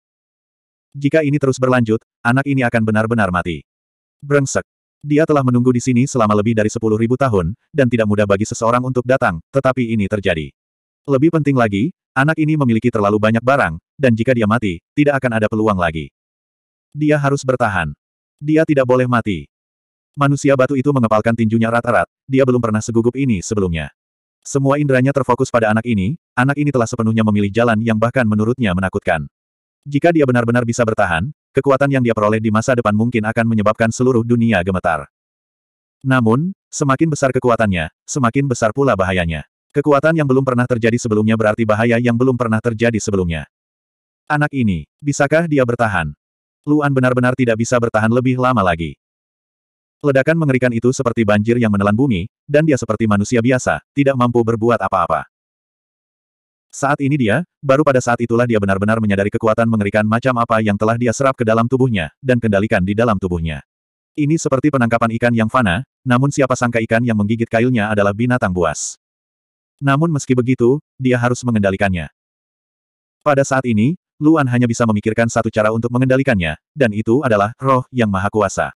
Jika ini terus berlanjut, anak ini akan benar-benar mati. Brengsek. Dia telah menunggu di sini selama lebih dari 10.000 tahun, dan tidak mudah bagi seseorang untuk datang, tetapi ini terjadi. Lebih penting lagi, Anak ini memiliki terlalu banyak barang, dan jika dia mati, tidak akan ada peluang lagi. Dia harus bertahan. Dia tidak boleh mati. Manusia batu itu mengepalkan tinjunya rata rat dia belum pernah segugup ini sebelumnya. Semua inderanya terfokus pada anak ini, anak ini telah sepenuhnya memilih jalan yang bahkan menurutnya menakutkan. Jika dia benar-benar bisa bertahan, kekuatan yang dia peroleh di masa depan mungkin akan menyebabkan seluruh dunia gemetar. Namun, semakin besar kekuatannya, semakin besar pula bahayanya. Kekuatan yang belum pernah terjadi sebelumnya berarti bahaya yang belum pernah terjadi sebelumnya. Anak ini, bisakah dia bertahan? Luan benar-benar tidak bisa bertahan lebih lama lagi. Ledakan mengerikan itu seperti banjir yang menelan bumi, dan dia seperti manusia biasa, tidak mampu berbuat apa-apa. Saat ini dia, baru pada saat itulah dia benar-benar menyadari kekuatan mengerikan macam apa yang telah dia serap ke dalam tubuhnya, dan kendalikan di dalam tubuhnya. Ini seperti penangkapan ikan yang fana, namun siapa sangka ikan yang menggigit kailnya adalah binatang buas. Namun meski begitu, dia harus mengendalikannya. Pada saat ini, Luan hanya bisa memikirkan satu cara untuk mengendalikannya, dan itu adalah roh yang maha kuasa.